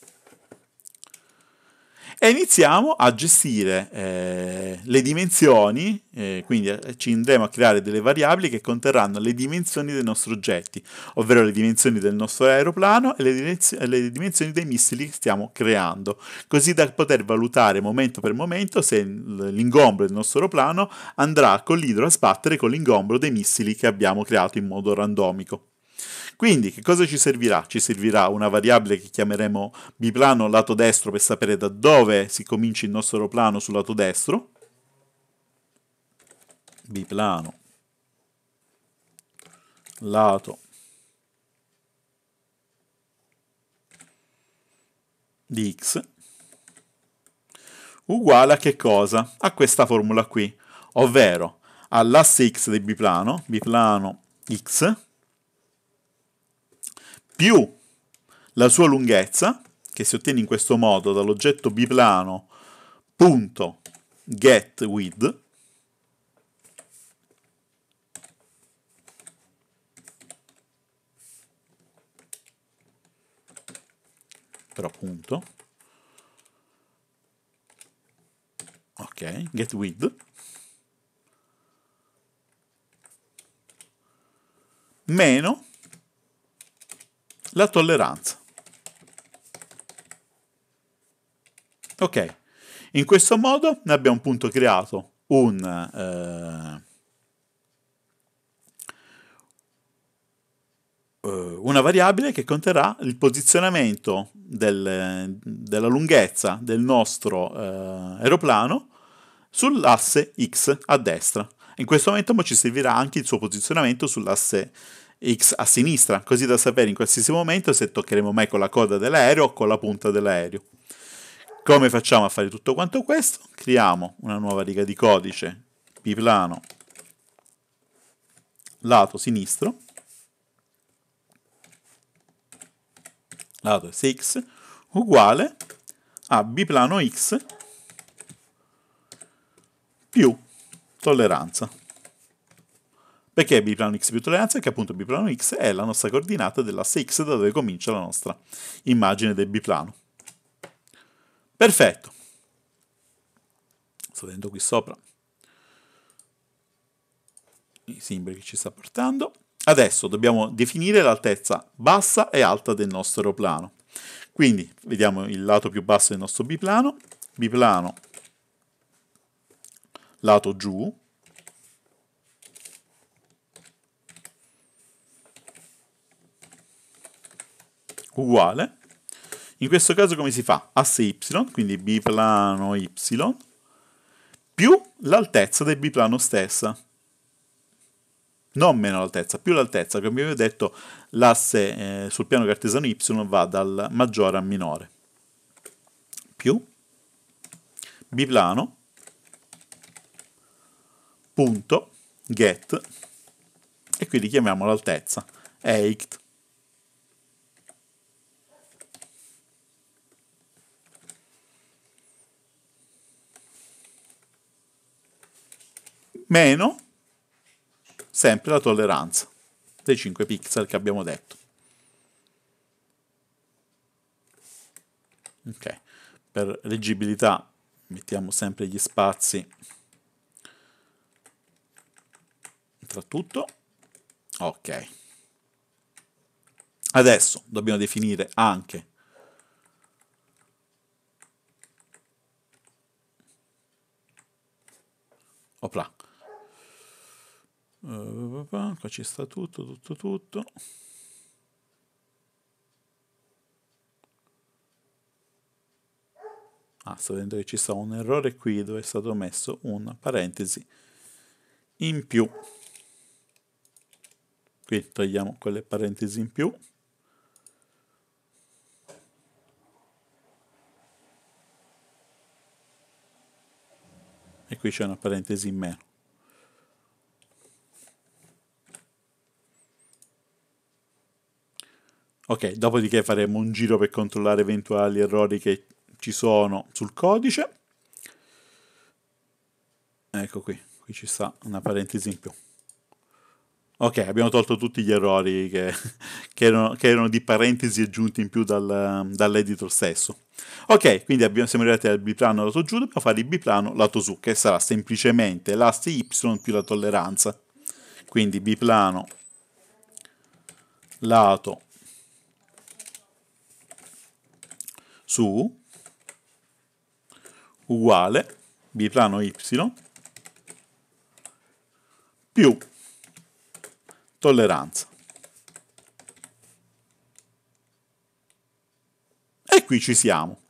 e iniziamo a gestire eh, le dimensioni, eh, quindi eh, ci andremo a creare delle variabili che conterranno le dimensioni dei nostri oggetti, ovvero le dimensioni del nostro aeroplano e le, le dimensioni dei missili che stiamo creando, così da poter valutare momento per momento se l'ingombro del nostro aeroplano andrà a collidere o a sbattere con l'ingombro dei missili che abbiamo creato in modo randomico. Quindi che cosa ci servirà? Ci servirà una variabile che chiameremo biplano lato destro per sapere da dove si comincia il nostro plano sul lato destro. Biplano lato di x uguale a che cosa? A questa formula qui, ovvero all'asse x del biplano, biplano x più la sua lunghezza, che si ottiene in questo modo dall'oggetto biplano punto get width però punto ok get width meno la tolleranza. Ok, in questo modo ne abbiamo appunto creato un, eh, eh, una variabile che conterrà il posizionamento del, della lunghezza del nostro eh, aeroplano sull'asse X a destra. In questo momento ci servirà anche il suo posizionamento sull'asse X a sinistra, così da sapere in qualsiasi momento se toccheremo mai con la coda dell'aereo o con la punta dell'aereo. Come facciamo a fare tutto quanto questo? Creiamo una nuova riga di codice, biplano, lato sinistro, lato SX, uguale a biplano X più tolleranza. Perché biplano x più tolleranza? Perché appunto biplano x è la nostra coordinata dell'asse x da dove comincia la nostra immagine del biplano. Perfetto. Sto vedendo qui sopra i simboli che ci sta portando. Adesso dobbiamo definire l'altezza bassa e alta del nostro aeroplano. Quindi vediamo il lato più basso del nostro biplano, biplano lato giù, uguale. In questo caso come si fa? Asse y, quindi biplano y, più l'altezza del biplano stessa. Non meno l'altezza, più l'altezza. Come vi avevo detto, l'asse eh, sul piano cartesiano y va dal maggiore al minore. Più biplano punto get e qui richiamiamo l'altezza eight meno sempre la tolleranza dei 5 pixel che abbiamo detto. Ok, per leggibilità mettiamo sempre gli spazi tra tutto. Ok. Adesso dobbiamo definire anche Opla qua eh, ci sta tutto, tutto, tutto. Ah, sto vedendo che ci sta un errore qui dove è stato messo una parentesi in più. Qui togliamo quelle parentesi in più. E qui c'è una parentesi in meno. Ok, dopodiché faremo un giro per controllare eventuali errori che ci sono sul codice. Ecco qui, qui ci sta una parentesi in più. Ok, abbiamo tolto tutti gli errori che, che, erano, che erano, di parentesi aggiunti in più dal, dall'editor stesso. Ok, quindi abbiamo, siamo arrivati al biplano lato giù, dobbiamo fare il biplano lato su, che sarà semplicemente l'asse y più la tolleranza. Quindi biplano lato su uguale biplano y più tolleranza. E qui ci siamo.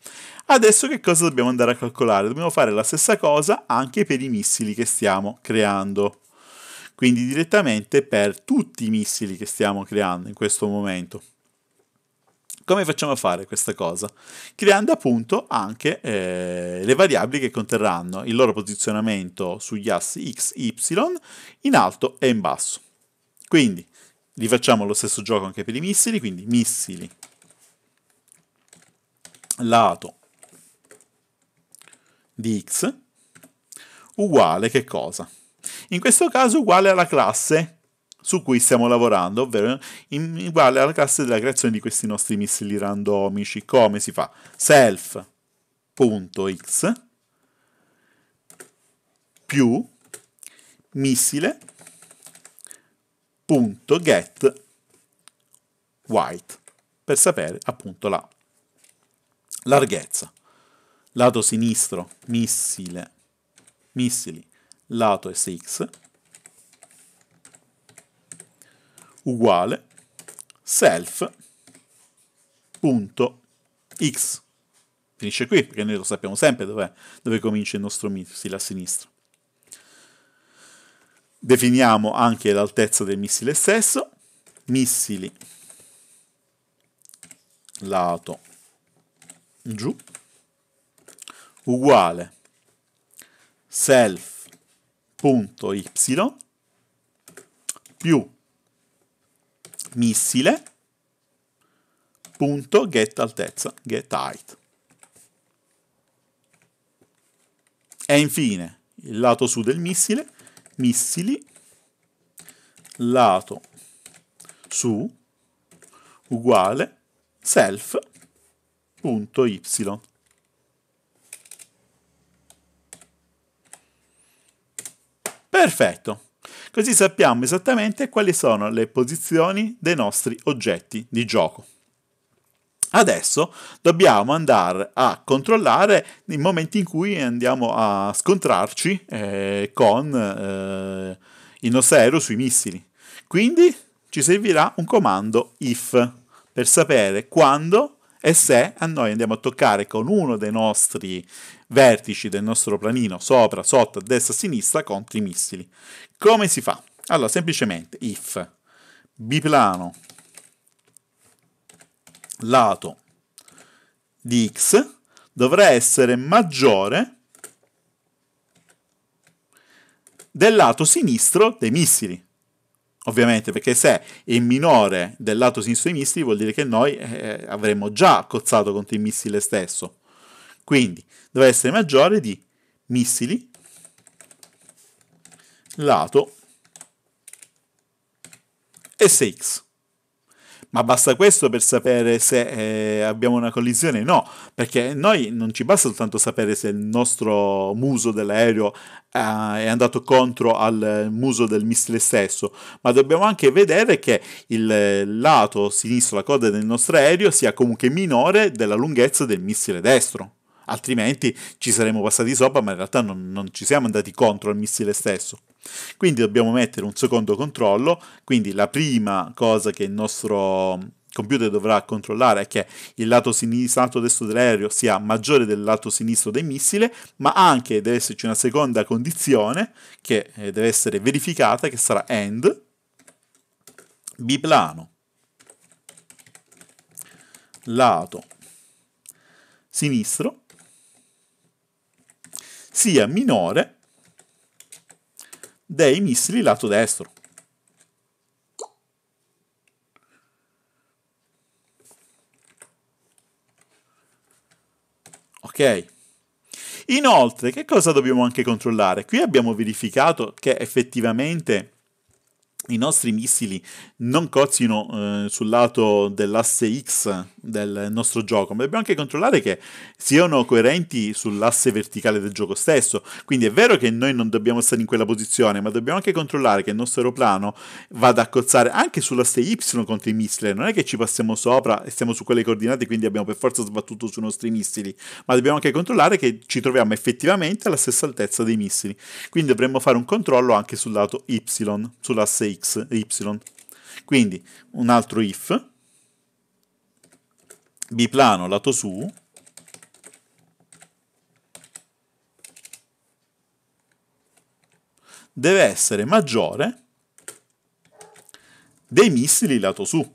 Adesso che cosa dobbiamo andare a calcolare? Dobbiamo fare la stessa cosa anche per i missili che stiamo creando. Quindi direttamente per tutti i missili che stiamo creando in questo momento. Come facciamo a fare questa cosa? Creando appunto anche eh, le variabili che conterranno il loro posizionamento sugli assi x, y, in alto e in basso. Quindi rifacciamo lo stesso gioco anche per i missili, quindi missili lato di x uguale che cosa? In questo caso uguale alla classe su cui stiamo lavorando, ovvero in, uguale alla classe della creazione di questi nostri missili randomici. Come si fa? self.x più missile.get white per sapere appunto la larghezza. Lato sinistro missile, missili, lato SX uguale self.x. Finisce qui, perché noi lo sappiamo sempre dove, dove comincia il nostro missile a sinistra. Definiamo anche l'altezza del missile stesso, missili lato giù uguale self.y più missile punto get altezza get height e infine il lato su del missile missili lato su uguale self y perfetto così sappiamo esattamente quali sono le posizioni dei nostri oggetti di gioco. Adesso dobbiamo andare a controllare i momenti in cui andiamo a scontrarci eh, con eh, il Nosferu sui missili. Quindi ci servirà un comando if per sapere quando e se a noi andiamo a toccare con uno dei nostri vertici del nostro planino, sopra, sotto, a destra, a sinistra, contro i missili. Come si fa? Allora, semplicemente if biplano lato di x dovrà essere maggiore del lato sinistro dei missili. Ovviamente, perché se è minore del lato sinistro dei missili, vuol dire che noi eh, avremmo già cozzato contro il missile stesso. Quindi deve essere maggiore di missili lato SX. Ma basta questo per sapere se eh, abbiamo una collisione? No, perché noi non ci basta soltanto sapere se il nostro muso dell'aereo eh, è andato contro al muso del missile stesso, ma dobbiamo anche vedere che il lato sinistro, la coda del nostro aereo, sia comunque minore della lunghezza del missile destro altrimenti ci saremmo passati sopra, ma in realtà non, non ci siamo andati contro il missile stesso. Quindi dobbiamo mettere un secondo controllo, quindi la prima cosa che il nostro computer dovrà controllare è che il lato, sinistro, lato destro dell'aereo sia maggiore del lato sinistro del missile, ma anche deve esserci una seconda condizione che eh, deve essere verificata, che sarà AND biplano lato sinistro sia minore dei missili lato destro. Ok. Inoltre, che cosa dobbiamo anche controllare? Qui abbiamo verificato che effettivamente i nostri missili non cozzino eh, sul lato dell'asse X del nostro gioco, ma dobbiamo anche controllare che siano coerenti sull'asse verticale del gioco stesso. Quindi è vero che noi non dobbiamo stare in quella posizione, ma dobbiamo anche controllare che il nostro aeroplano vada a cozzare anche sull'asse Y contro i missili. Non è che ci passiamo sopra e siamo su quelle coordinate, quindi abbiamo per forza sbattuto sui nostri missili, ma dobbiamo anche controllare che ci troviamo effettivamente alla stessa altezza dei missili. Quindi dovremmo fare un controllo anche sul lato Y, sull'asse Y x, y. Quindi un altro if, biplano lato su, deve essere maggiore dei missili lato su.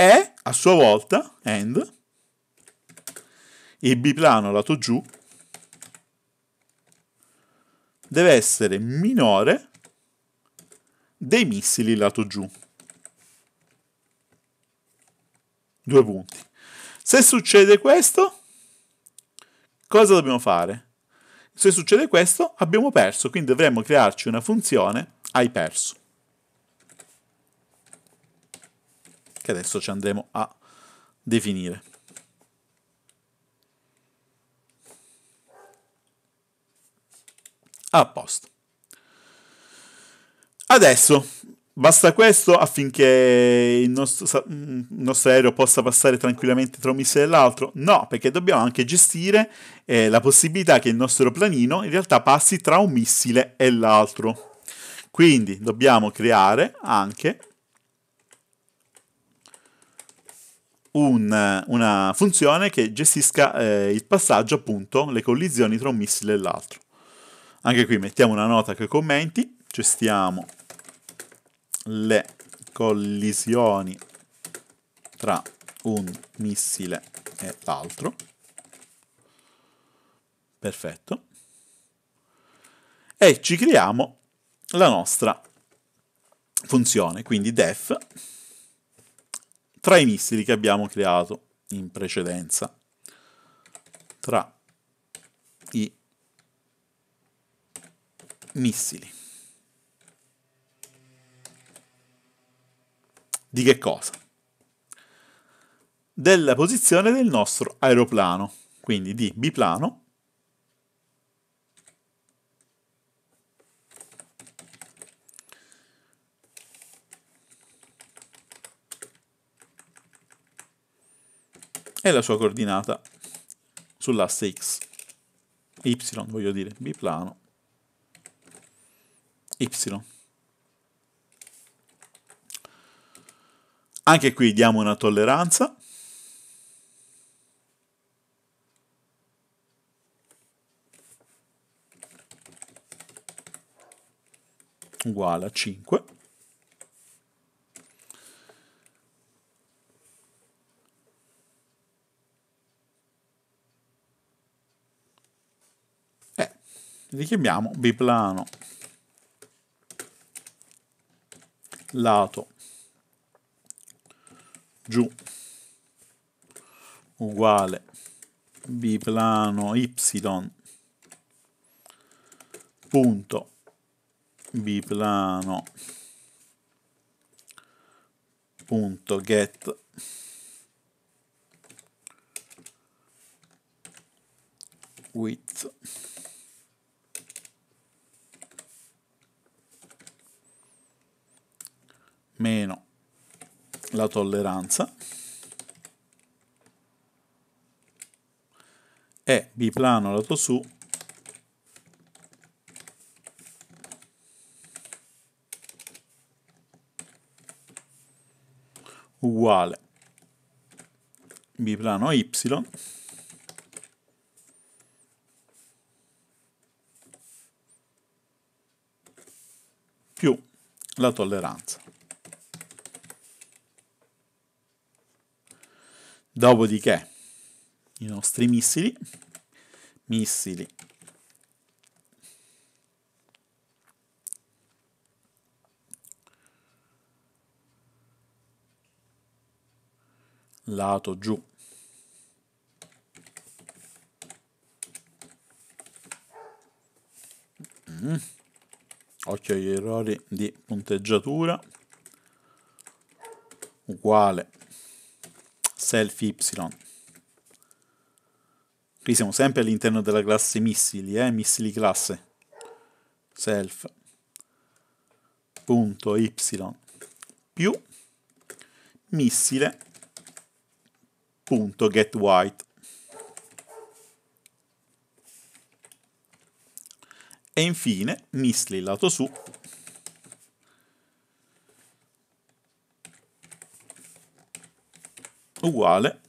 E, a sua volta, and, il biplano lato giù deve essere minore dei missili lato giù. Due punti. Se succede questo, cosa dobbiamo fare? Se succede questo, abbiamo perso, quindi dovremmo crearci una funzione hai perso. Che adesso ci andremo a definire. A posto. Adesso basta questo affinché il nostro, il nostro, aereo possa passare tranquillamente tra un missile e l'altro? No, perché dobbiamo anche gestire eh, la possibilità che il nostro planino in realtà passi tra un missile e l'altro. Quindi dobbiamo creare anche un, una funzione che gestisca eh, il passaggio, appunto, le collisioni tra un missile e l'altro. Anche qui mettiamo una nota che commenti, gestiamo le collisioni tra un missile e l'altro. Perfetto. E ci creiamo la nostra funzione, quindi def, tra i missili che abbiamo creato in precedenza, tra i missili. Di che cosa? Della posizione del nostro aeroplano, quindi di biplano e la sua coordinata sull'asse x, y voglio dire biplano y. Anche qui diamo una tolleranza. uguale a 5. E eh, richiamiamo biplano lato giù uguale biplano y punto biplano punto get width meno la tolleranza e biplano lato su uguale biplano y più la tolleranza. Dopodiché i nostri missili, missili lato giù. Mm. Occhio agli errori di punteggiatura. Uguale self y. Qui siamo sempre all'interno della classe missili, eh? missili classe. Self. Punto y più missile punto get white e infine missile lato su uguale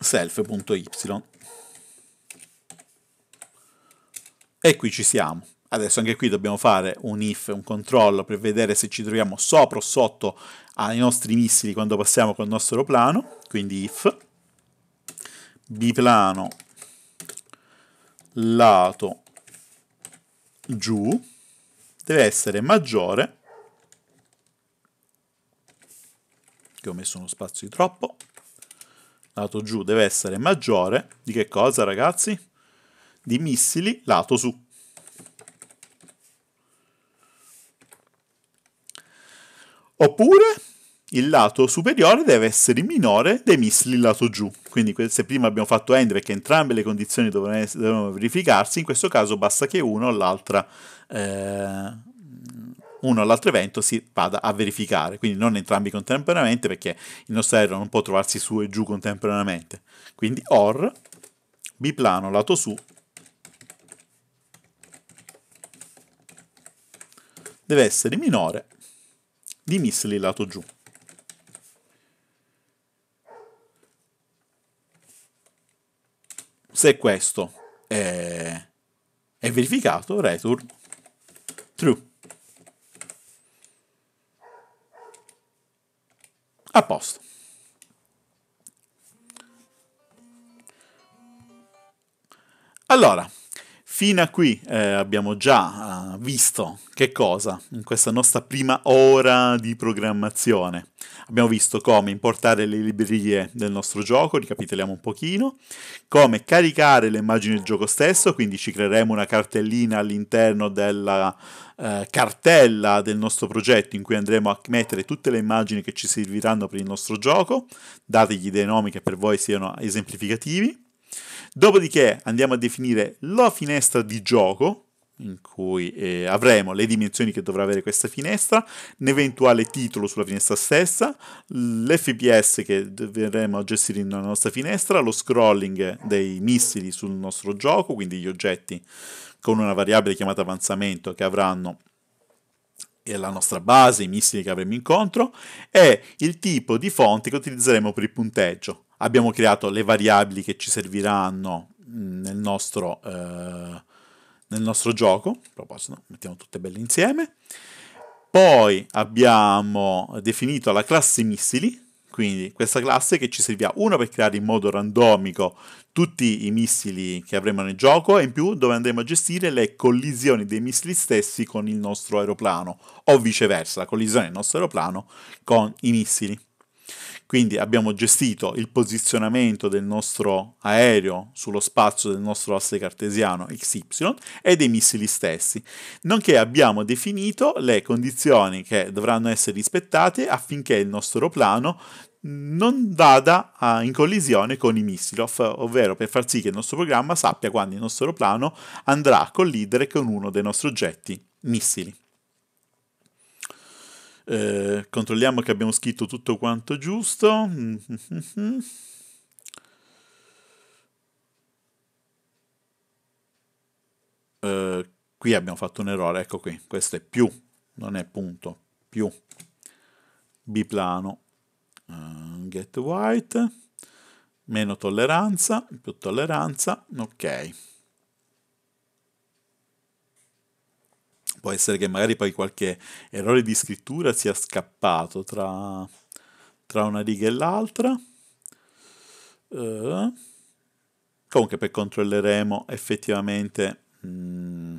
self.y. E qui ci siamo. Adesso anche qui dobbiamo fare un if, un controllo per vedere se ci troviamo sopra o sotto ai nostri missili quando passiamo col nostro aeroplano. Quindi if biplano lato giù deve essere maggiore che ho messo uno spazio di troppo, lato giù deve essere maggiore di che cosa ragazzi? Di missili lato su. Oppure il lato superiore deve essere minore dei missili lato giù. Quindi se prima abbiamo fatto end perché entrambe le condizioni devono, verificarsi, in questo caso basta che uno o l'altra eh, uno all'altro evento si vada a verificare, quindi non entrambi contemporaneamente perché il nostro aereo non può trovarsi su e giù contemporaneamente. Quindi OR biplano lato su deve essere minore di missili lato giù. Se questo è, è verificato, return true. A posto. Allora, Fino a qui eh, abbiamo già eh, visto che cosa in questa nostra prima ora di programmazione. Abbiamo visto come importare le librerie del nostro gioco, ricapitoliamo un pochino, come caricare le immagini del gioco stesso, quindi ci creeremo una cartellina all'interno della eh, cartella del nostro progetto in cui andremo a mettere tutte le immagini che ci serviranno per il nostro gioco, dategli dei nomi che per voi siano esemplificativi Dopodiché andiamo a definire la finestra di gioco, in cui eh, avremo le dimensioni che dovrà avere questa finestra, un eventuale titolo sulla finestra stessa, l'FPS che dovremo gestire nella nostra finestra, lo scrolling dei missili sul nostro gioco, quindi gli oggetti con una variabile chiamata avanzamento che avranno la nostra base, i missili che avremo incontro e il tipo di fonte che utilizzeremo per il punteggio abbiamo creato le variabili che ci serviranno mm, nel nostro, eh, nel nostro gioco. A proposito, mettiamo tutte belle insieme. Poi abbiamo definito la classe missili, quindi questa classe che ci servirà uno per creare in modo randomico tutti i missili che avremo nel gioco e in più dove andremo a gestire le collisioni dei missili stessi con il nostro aeroplano o viceversa, la collisione del nostro aeroplano con i missili. Quindi abbiamo gestito il posizionamento del nostro aereo sullo spazio del nostro asse cartesiano XY e dei missili stessi, nonché abbiamo definito le condizioni che dovranno essere rispettate affinché il nostro aeroplano non vada in collisione con i missili, ovvero per far sì che il nostro programma sappia quando il nostro aeroplano andrà a collidere con uno dei nostri oggetti missili. Eh, controlliamo che abbiamo scritto tutto quanto giusto. Eh, qui abbiamo fatto un errore, ecco qui, questo è più, non è punto, più biplano uh, get white meno tolleranza più tolleranza ok Può essere che magari poi qualche errore di scrittura sia scappato tra, tra una riga e l'altra. Uh, comunque poi controlleremo effettivamente... Mm,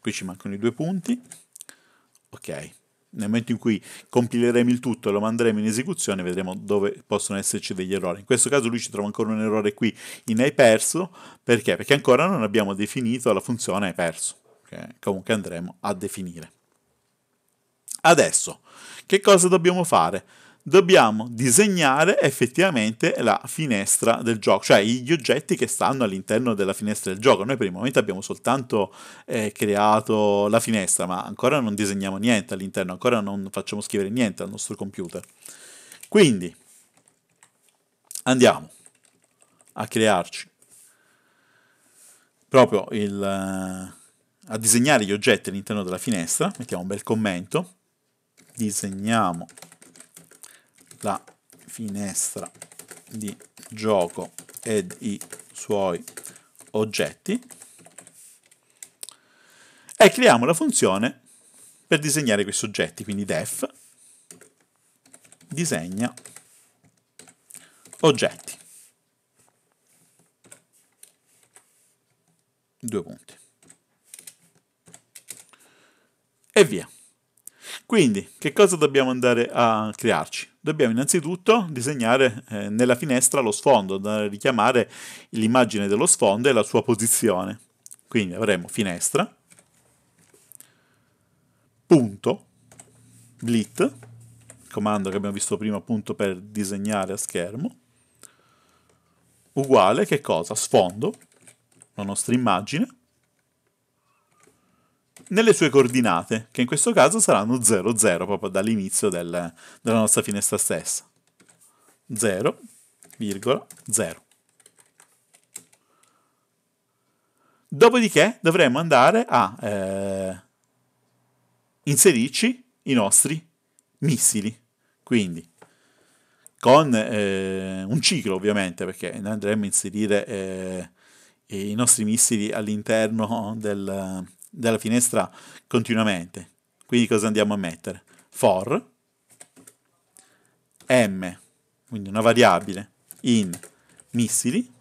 qui ci mancano i due punti. Ok nel momento in cui compileremo il tutto e lo manderemo in esecuzione vedremo dove possono esserci degli errori. In questo caso lui ci trova ancora un errore qui in hai perso, perché? Perché ancora non abbiamo definito la funzione hai perso che comunque andremo a definire. Adesso, che cosa dobbiamo fare? Dobbiamo disegnare effettivamente la finestra del gioco, cioè gli oggetti che stanno all'interno della finestra del gioco. Noi per il momento abbiamo soltanto eh, creato la finestra, ma ancora non disegniamo niente all'interno, ancora non facciamo scrivere niente al nostro computer. Quindi andiamo a crearci proprio il a disegnare gli oggetti all'interno della finestra, mettiamo un bel commento, disegniamo la finestra di gioco ed i suoi oggetti e creiamo la funzione per disegnare questi oggetti, quindi def disegna oggetti. Due punti. e via. Quindi, che cosa dobbiamo andare a crearci? Dobbiamo innanzitutto disegnare eh, nella finestra lo sfondo, andare a richiamare l'immagine dello sfondo e la sua posizione. Quindi avremo finestra, punto, blit, comando che abbiamo visto prima appunto per disegnare a schermo, uguale che cosa? Sfondo, la nostra immagine, nelle sue coordinate, che in questo caso saranno 0, 0, proprio dall'inizio del, della nostra finestra stessa. 0, 0. Dopodiché dovremo andare a eh, inserirci i nostri missili. Quindi con eh, un ciclo ovviamente, perché noi andremo a inserire eh, i nostri missili all'interno del, dalla finestra continuamente. Quindi cosa andiamo a mettere? For m, quindi una variabile, in missili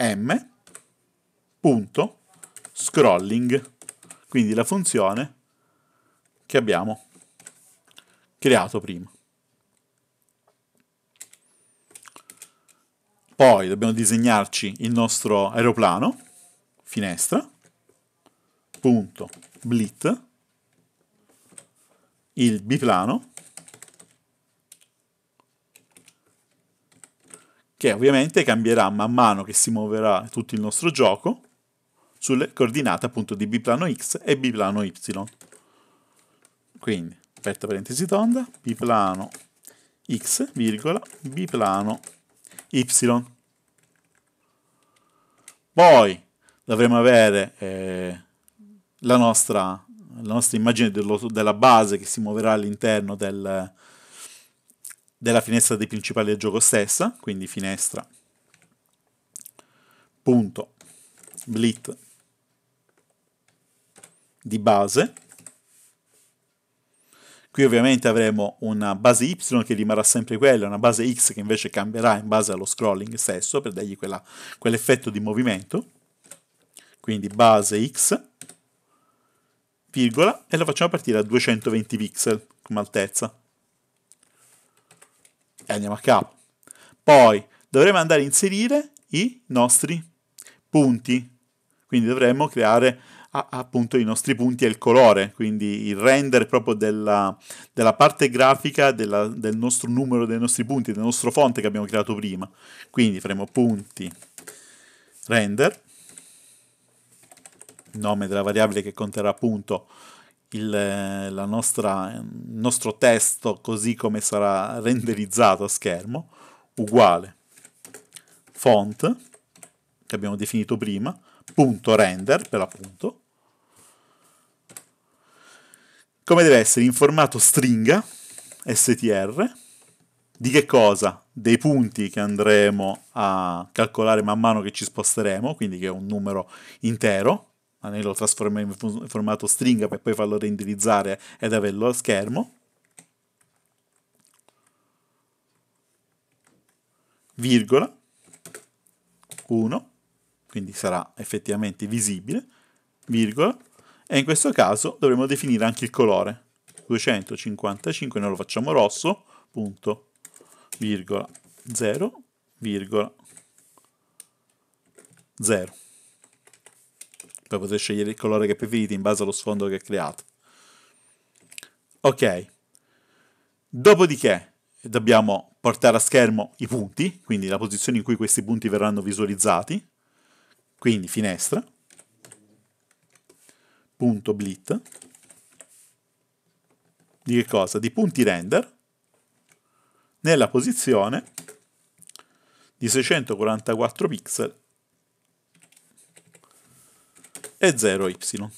m punto scrolling quindi la funzione che abbiamo creato prima Poi dobbiamo disegnarci il nostro aeroplano, finestra, punto, blit, il biplano, che ovviamente cambierà man mano che si muoverà tutto il nostro gioco sulle coordinate appunto di biplano x e biplano y. Quindi, aperta parentesi tonda, biplano x, virgola, biplano y y. Poi dovremo avere eh, la, nostra, la, nostra, immagine dello, della base che si muoverà all'interno del, della finestra dei principali del gioco stessa, quindi finestra punto blit di base Qui ovviamente avremo una base Y che rimarrà sempre quella, una base X che invece cambierà in base allo scrolling stesso per dargli quell'effetto di movimento. Quindi base X, virgola, e la facciamo partire a 220 pixel come altezza. E andiamo a capo. Poi dovremo andare a inserire i nostri punti. Quindi dovremmo creare appunto i nostri punti e il colore, quindi il render proprio della, della parte grafica della, del nostro numero dei nostri punti, del nostro fonte che abbiamo creato prima. Quindi faremo punti render, nome della variabile che conterrà appunto il, nostra, il nostro testo così come sarà renderizzato a schermo, uguale font che abbiamo definito prima, punto render per l'appunto come deve essere in formato stringa, str, di che cosa? Dei punti che andremo a calcolare man mano che ci sposteremo, quindi che è un numero intero, ma noi lo trasformiamo in formato stringa per poi farlo reindirizzare ed averlo al schermo. virgola 1, quindi sarà effettivamente visibile, virgola e in questo caso dovremo definire anche il colore. 255, noi lo facciamo rosso, punto, virgola, 0, virgola, 0. Poi potete scegliere il colore che preferite in base allo sfondo che create. Ok. Dopodiché dobbiamo portare a schermo i punti, quindi la posizione in cui questi punti verranno visualizzati, quindi finestra, .blit di che cosa? Di punti render nella posizione di 644 pixel e 0y.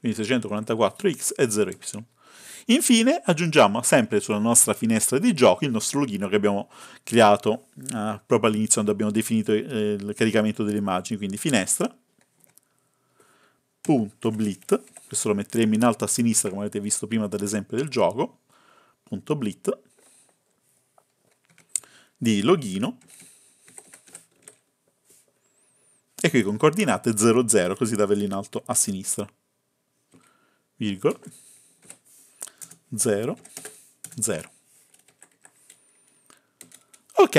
Quindi 644x e 0y. Infine aggiungiamo sempre sulla nostra finestra di gioco il nostro login che abbiamo creato eh, proprio all'inizio quando abbiamo definito eh, il caricamento delle immagini, quindi finestra punto blit, questo lo metteremo in alto a sinistra come avete visto prima dall'esempio del gioco, punto blit, di loghino, e qui con coordinate 00, così da averli in alto a sinistra, virgola, 0, 0. Ok,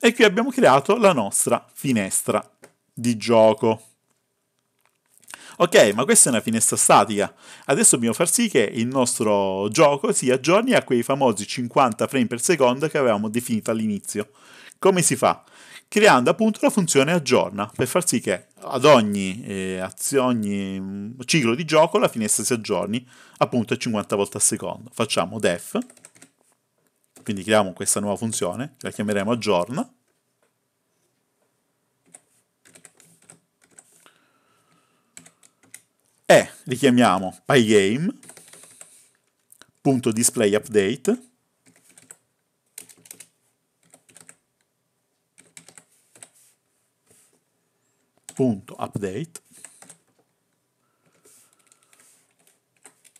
e qui abbiamo creato la nostra finestra di gioco. Ok, ma questa è una finestra statica. Adesso dobbiamo far sì che il nostro gioco si aggiorni a quei famosi 50 frame per secondo che avevamo definito all'inizio. Come si fa? Creando appunto la funzione aggiorna per far sì che ad ogni, eh, azioni, mm, ciclo di gioco la finestra si aggiorni appunto a 50 volte al secondo. Facciamo def, quindi creiamo questa nuova funzione, la chiameremo aggiorna e richiamiamo chiamiamo pygame.displayUpdate punto update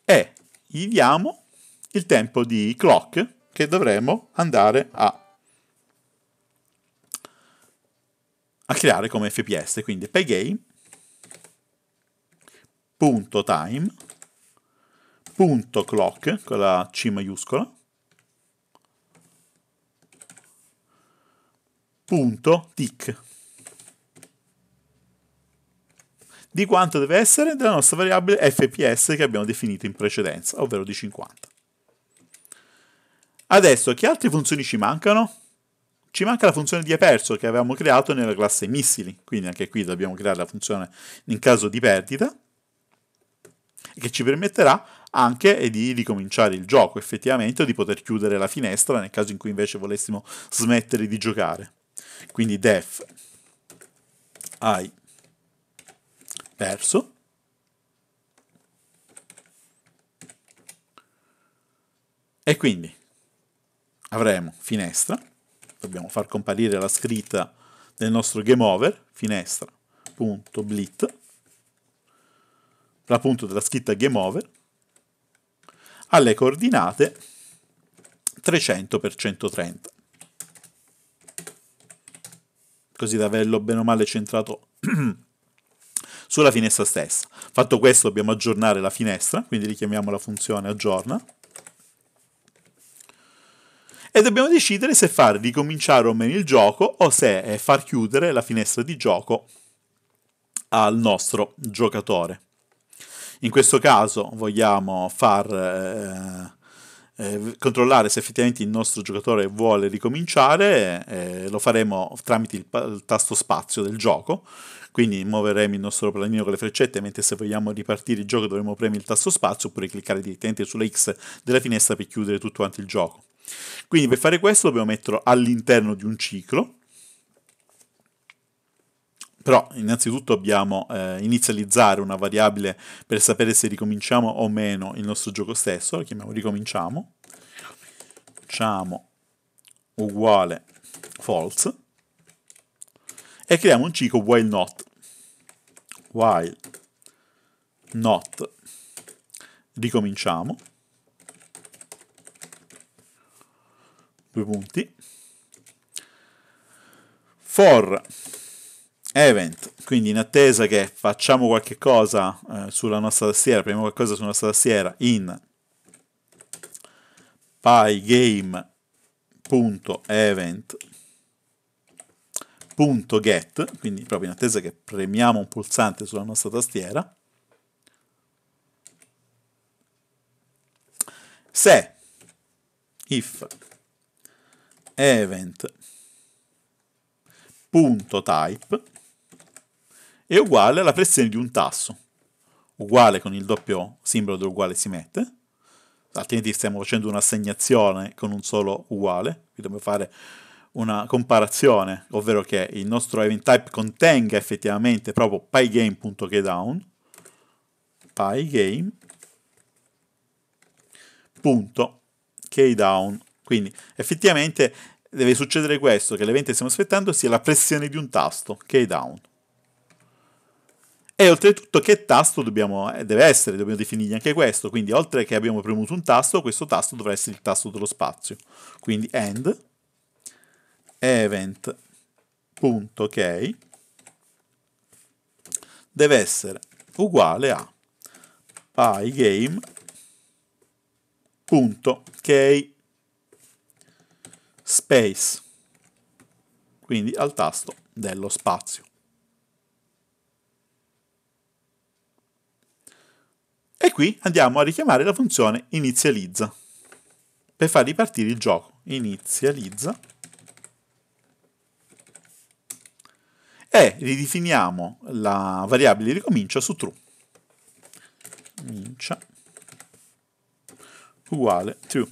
e gli diamo il tempo di clock che dovremo andare a, a creare come fps quindi pygame punto time, punto clock con la C maiuscola, punto tick. Di quanto deve essere? Della nostra variabile fps che abbiamo definito in precedenza, ovvero di 50. Adesso, che altre funzioni ci mancano? Ci manca la funzione di aperso che avevamo creato nella classe missili, quindi anche qui dobbiamo creare la funzione in caso di perdita che ci permetterà anche di ricominciare il gioco effettivamente o di poter chiudere la finestra nel caso in cui invece volessimo smettere di giocare. Quindi def hai perso e quindi avremo finestra, dobbiamo far comparire la scritta del nostro game over, finestra.blit l'appunto della scritta game over, alle coordinate 300 x 130. Così da averlo bene o male centrato sulla finestra stessa. Fatto questo dobbiamo aggiornare la finestra, quindi richiamiamo la funzione aggiorna. E dobbiamo decidere se far ricominciare o meno il gioco o se far chiudere la finestra di gioco al nostro giocatore. In questo caso vogliamo far eh, eh, controllare se effettivamente il nostro giocatore vuole ricominciare, eh, eh lo faremo tramite il, il tasto spazio del gioco, quindi muoveremo il nostro planino con le freccette, mentre se vogliamo ripartire il gioco dovremo premere il tasto spazio oppure cliccare direttamente sulla X della finestra per chiudere tutto quanto il gioco. Quindi per fare questo dobbiamo metterlo all'interno di un ciclo però innanzitutto dobbiamo eh, inizializzare una variabile per sapere se ricominciamo o meno il nostro gioco stesso, lo chiamiamo ricominciamo, facciamo uguale false e creiamo un ciclo while not, while not ricominciamo, due punti, for event, quindi in attesa che facciamo qualche cosa eh, sulla nostra tastiera, premiamo qualcosa sulla nostra tastiera in pygame.event.get, quindi proprio in attesa che premiamo un pulsante sulla nostra tastiera, se if event.type è uguale alla pressione di un tasso. Uguale con il doppio simbolo dell'uguale si mette, altrimenti stiamo facendo un'assegnazione con un solo uguale, qui dobbiamo fare una comparazione, ovvero che il nostro event type contenga effettivamente proprio pygame.keydown, pygame.keydown, quindi effettivamente deve succedere questo, che l'evento che stiamo aspettando sia la pressione di un tasto, keydown. E oltretutto che tasto dobbiamo, eh, deve essere, dobbiamo definirgli anche questo, quindi oltre che abbiamo premuto un tasto, questo tasto dovrà essere il tasto dello spazio. Quindi end event.key deve essere uguale a pygame.key space, quindi al tasto dello spazio. E qui andiamo a richiamare la funzione inizializza per far ripartire il gioco. Inizializza e ridefiniamo la variabile ricomincia su true. Comincia uguale true.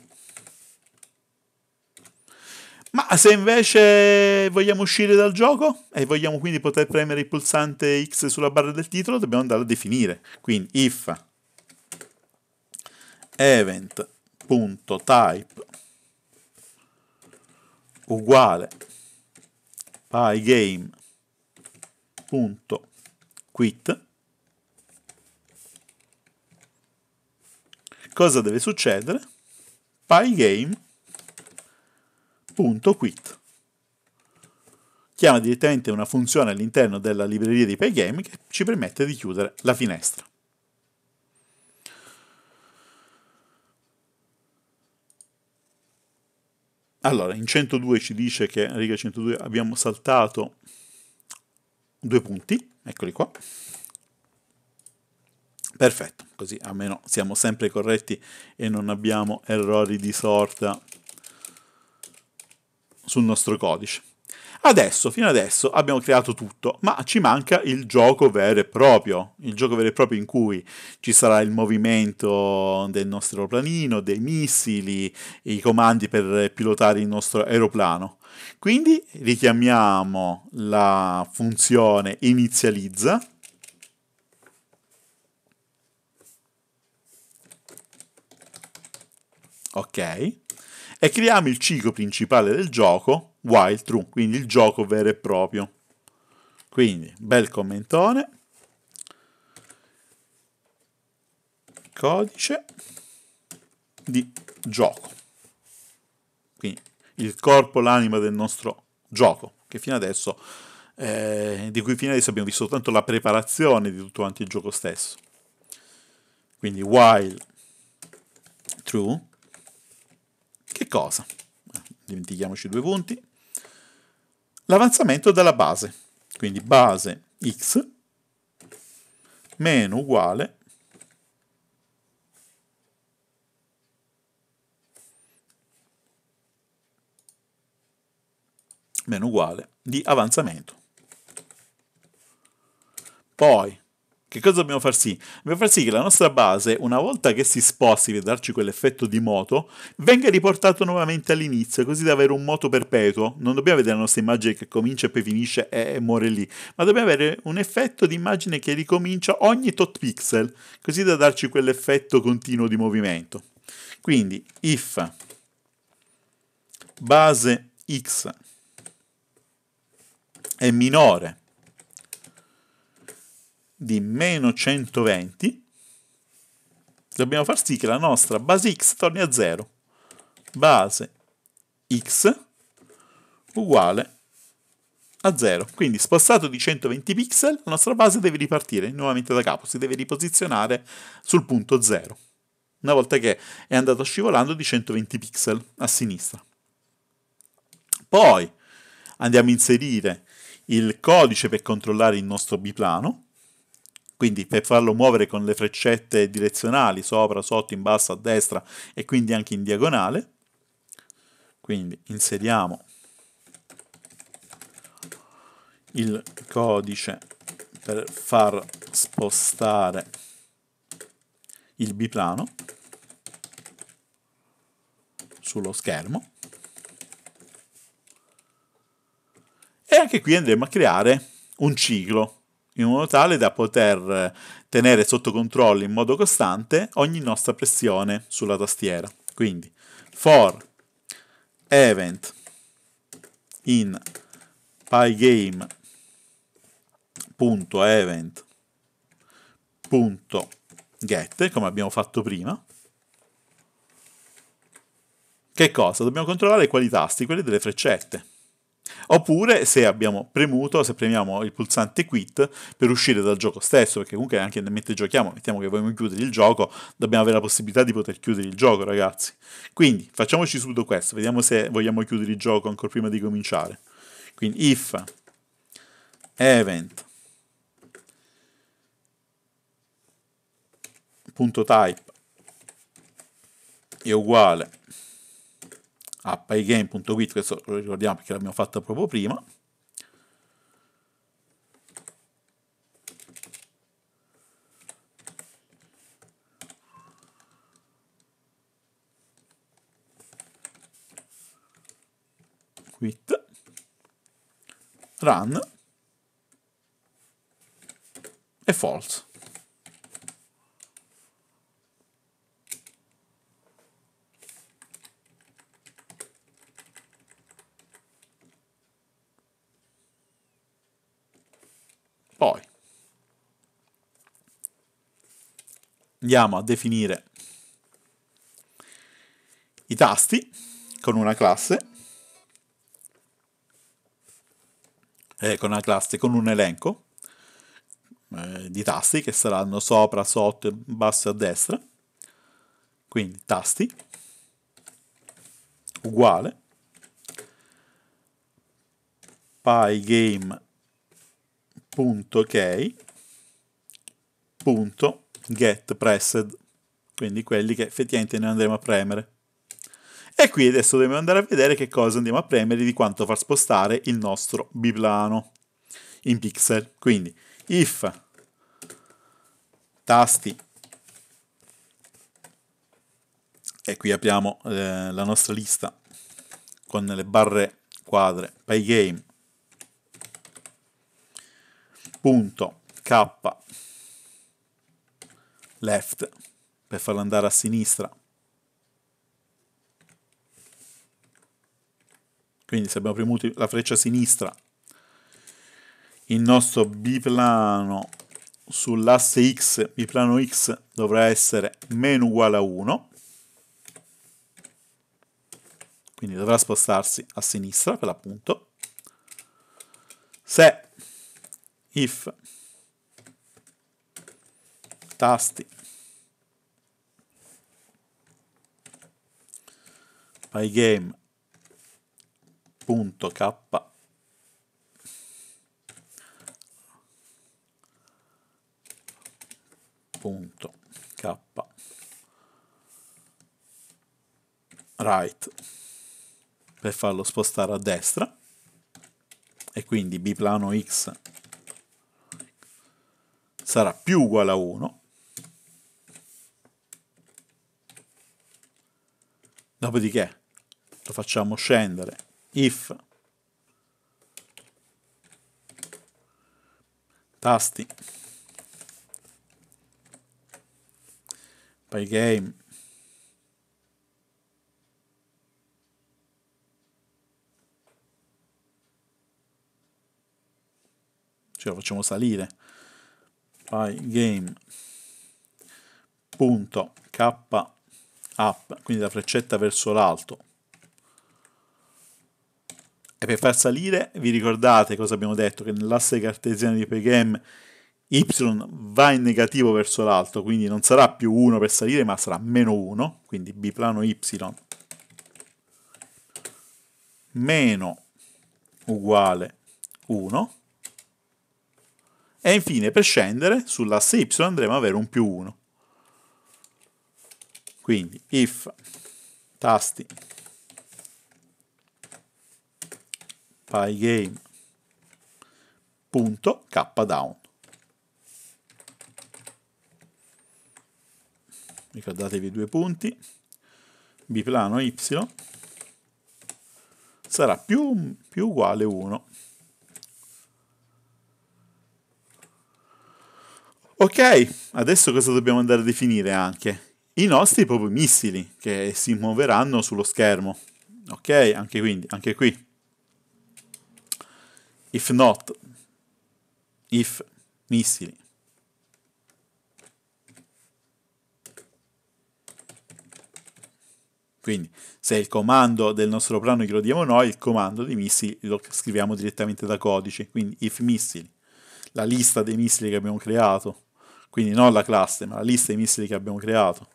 Ma se invece vogliamo uscire dal gioco e vogliamo quindi poter premere il pulsante X sulla barra del titolo, dobbiamo andare a definire. Quindi if event.type uguale pygame.quit cosa deve succedere? pygame.quit chiama direttamente una funzione all'interno della libreria di pygame che ci permette di chiudere la finestra. Allora, in 102 ci dice che, riga 102, abbiamo saltato due punti, eccoli qua. Perfetto, così almeno siamo sempre corretti e non abbiamo errori di sorta sul nostro codice. Adesso, fino adesso, abbiamo creato tutto, ma ci manca il gioco vero e proprio. Il gioco vero e proprio in cui ci sarà il movimento del nostro aeroplanino, dei missili, i comandi per pilotare il nostro aeroplano. Quindi richiamiamo la funzione inizializza ok? E creiamo il ciclo principale del gioco Wild True, quindi il gioco vero e proprio. Quindi, bel commentone. Codice di gioco. Quindi il corpo, l'anima del nostro gioco, che fino adesso, eh, di cui fino adesso abbiamo visto soltanto la preparazione di tutto quanto il gioco stesso. Quindi while true, che cosa? Dimentichiamoci due punti l'avanzamento della base. Quindi base x meno uguale meno uguale di avanzamento. Poi che cosa dobbiamo far sì? Dobbiamo far sì che la nostra base, una volta che si sposti per darci quell'effetto di moto, venga riportato nuovamente all'inizio, così da avere un moto perpetuo. Non dobbiamo vedere la nostra immagine che comincia e poi finisce e muore lì, ma dobbiamo avere un effetto di immagine che ricomincia ogni tot pixel, così da darci quell'effetto continuo di movimento. Quindi, if base x è minore di meno 120, dobbiamo far sì che la nostra base x torni a 0. Base x uguale a 0. Quindi spostato di 120 pixel, la nostra base deve ripartire nuovamente da capo, si deve riposizionare sul punto 0, una volta che è andato scivolando di 120 pixel a sinistra. Poi andiamo a inserire il codice per controllare il nostro biplano, quindi per farlo muovere con le freccette direzionali sopra, sotto, in basso, a destra e quindi anche in diagonale. Quindi inseriamo il codice per far spostare il biplano sullo schermo e anche qui andremo a creare un ciclo in modo tale da poter eh, tenere sotto controllo in modo costante ogni nostra pressione sulla tastiera. Quindi for event in pygame.event.get come abbiamo fatto prima. Che cosa? Dobbiamo controllare quali tasti? Quelli delle freccette. Oppure se abbiamo premuto, se premiamo il pulsante quit per uscire dal gioco stesso, perché comunque anche mentre giochiamo, mettiamo che vogliamo chiudere il gioco, dobbiamo avere la possibilità di poter chiudere il gioco, ragazzi. Quindi facciamoci subito questo, vediamo se vogliamo chiudere il gioco ancora prima di cominciare. Quindi if event.type è uguale a pygame.wit, questo lo ricordiamo perché l'abbiamo fatto proprio prima. Quit. Run. E false. Poi andiamo a definire i tasti con una classe eh, con una classe con un elenco eh, di tasti che saranno sopra, sotto, basso e a destra quindi tasti uguale pygame punto key punto get quindi quelli che effettivamente noi andremo a premere e qui adesso dobbiamo andare a vedere che cosa andiamo a premere di quanto far spostare il nostro biplano in pixel quindi if tasti e qui apriamo eh, la nostra lista con le barre quadre pygame punto K left per farlo andare a sinistra. Quindi se abbiamo premuto la freccia sinistra, il nostro biplano sull'asse X, biplano X dovrà essere meno uguale a 1, quindi dovrà spostarsi a sinistra per l'appunto. Se if tasti pygame.k punto k right per farlo spostare a destra e quindi biplano x sarà più uguale a 1 dopodiché lo facciamo scendere if tasti pygame ce cioè, lo facciamo salire spygame.k up, quindi la freccetta verso l'alto. E per far salire, vi ricordate cosa abbiamo detto? Che nell'asse cartesiano di pygame y va in negativo verso l'alto, quindi non sarà più 1 per salire, ma sarà meno 1, quindi biplano y meno uguale 1 e infine per scendere sull'asse y andremo ad avere un più 1. Quindi if tasti pygame.kdown ricordatevi i due punti biplano y sarà più, più uguale 1 Ok, adesso cosa dobbiamo andare a definire anche? I nostri propri missili che si muoveranno sullo schermo. Ok, anche, quindi, anche qui. If not, if missili. Quindi se il comando del nostro brano glielo diamo noi, il comando dei missili lo scriviamo direttamente da codice, quindi if missili, la lista dei missili che abbiamo creato. Quindi non la classe, ma la lista dei missili che abbiamo creato.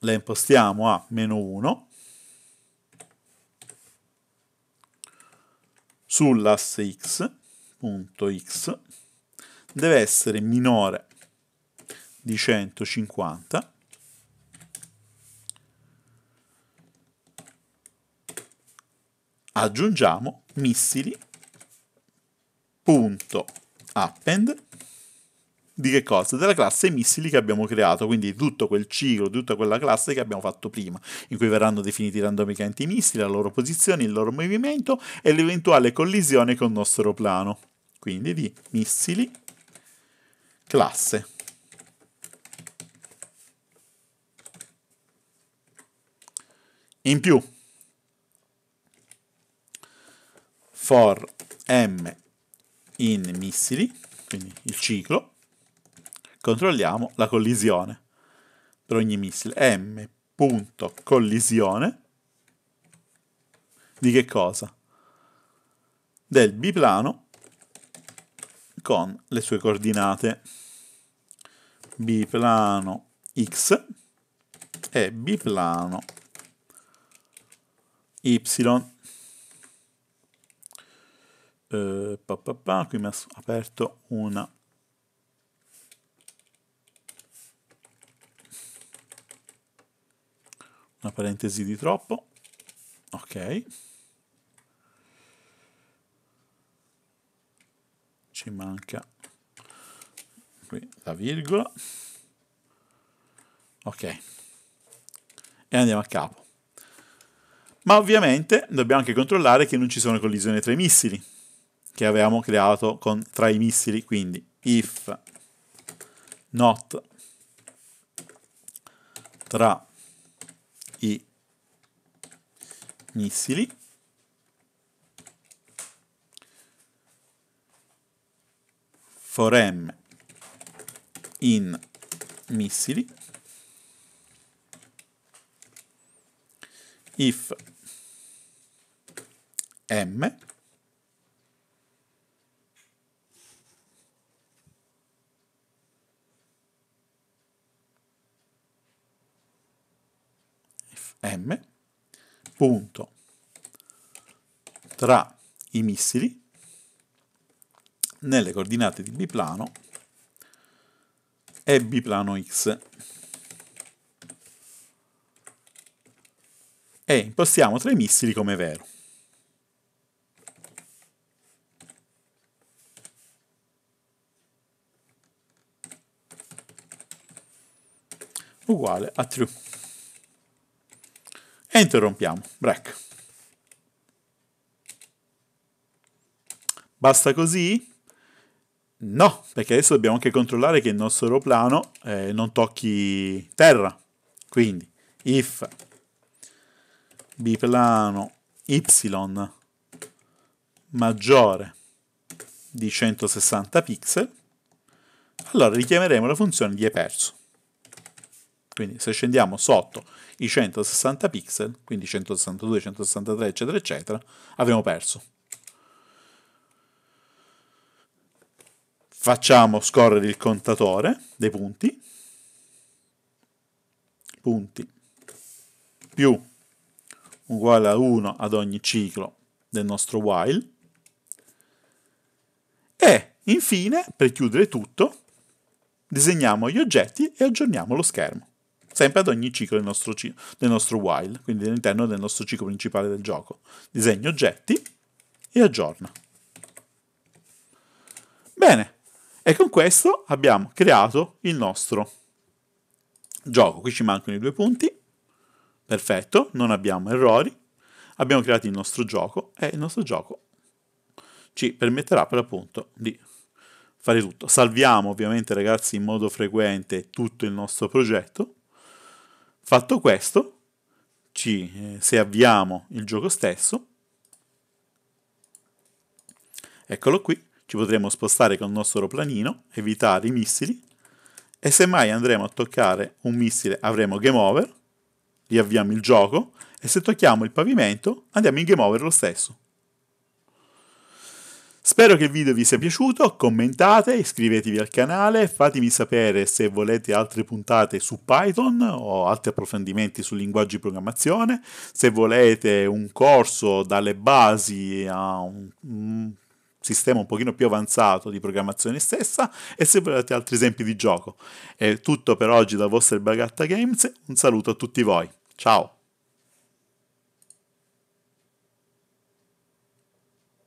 La impostiamo a meno 1. Sull'asse x, punto x, deve essere minore di 150 aggiungiamo missili punto append di che cosa? Della classe missili che abbiamo creato, quindi tutto quel ciclo, tutta quella classe che abbiamo fatto prima, in cui verranno definiti randomicamente i missili, la loro posizione, il loro movimento e l'eventuale collisione con il nostro plano. Quindi di missili classe. In più, for m in missili, quindi il ciclo, controlliamo la collisione per ogni missile. M.collisione di che cosa? Del biplano con le sue coordinate biplano X e biplano Y eh, pa, pa, pa, qui mi ha aperto una una parentesi di troppo ok ci manca qui la virgola ok e andiamo a capo ma ovviamente dobbiamo anche controllare che non ci sono collisioni tra i missili che avevamo creato con, tra i missili, quindi if not tra i missili for m in missili if m M, punto tra i missili nelle coordinate di biplano e biplano X. E impostiamo tra i missili come vero. uguale a true e interrompiamo. Break. Basta così? No, perché adesso dobbiamo anche controllare che il nostro aeroplano eh, non tocchi terra. Quindi, if biplano y maggiore di 160 pixel, allora richiameremo la funzione di eperso. Quindi se scendiamo sotto i 160 pixel, quindi 162, 163, eccetera, eccetera, abbiamo perso. Facciamo scorrere il contatore dei punti, punti più uguale a 1 ad ogni ciclo del nostro while e infine, per chiudere tutto, disegniamo gli oggetti e aggiorniamo lo schermo sempre ad ogni ciclo del nostro, del nostro while, quindi all'interno del nostro ciclo principale del gioco. Disegno oggetti e aggiorna. Bene, e con questo abbiamo creato il nostro gioco. Qui ci mancano i due punti, perfetto, non abbiamo errori, abbiamo creato il nostro gioco e il nostro gioco ci permetterà per l'appunto di fare tutto. Salviamo ovviamente ragazzi in modo frequente tutto il nostro progetto Fatto questo, ci, eh, se avviamo il gioco stesso, eccolo qui, ci potremo spostare con il nostro planino, evitare i missili, e se mai andremo a toccare un missile avremo game over, riavviamo il gioco, e se tocchiamo il pavimento andiamo in game over lo stesso. Spero che il video vi sia piaciuto, commentate, iscrivetevi al canale, fatemi sapere se volete altre puntate su Python o altri approfondimenti su linguaggi di programmazione, se volete un corso dalle basi a un, un sistema un pochino più avanzato di programmazione stessa e se volete altri esempi di gioco. È tutto per oggi da vostra Bagatta Games, un saluto a tutti voi, ciao!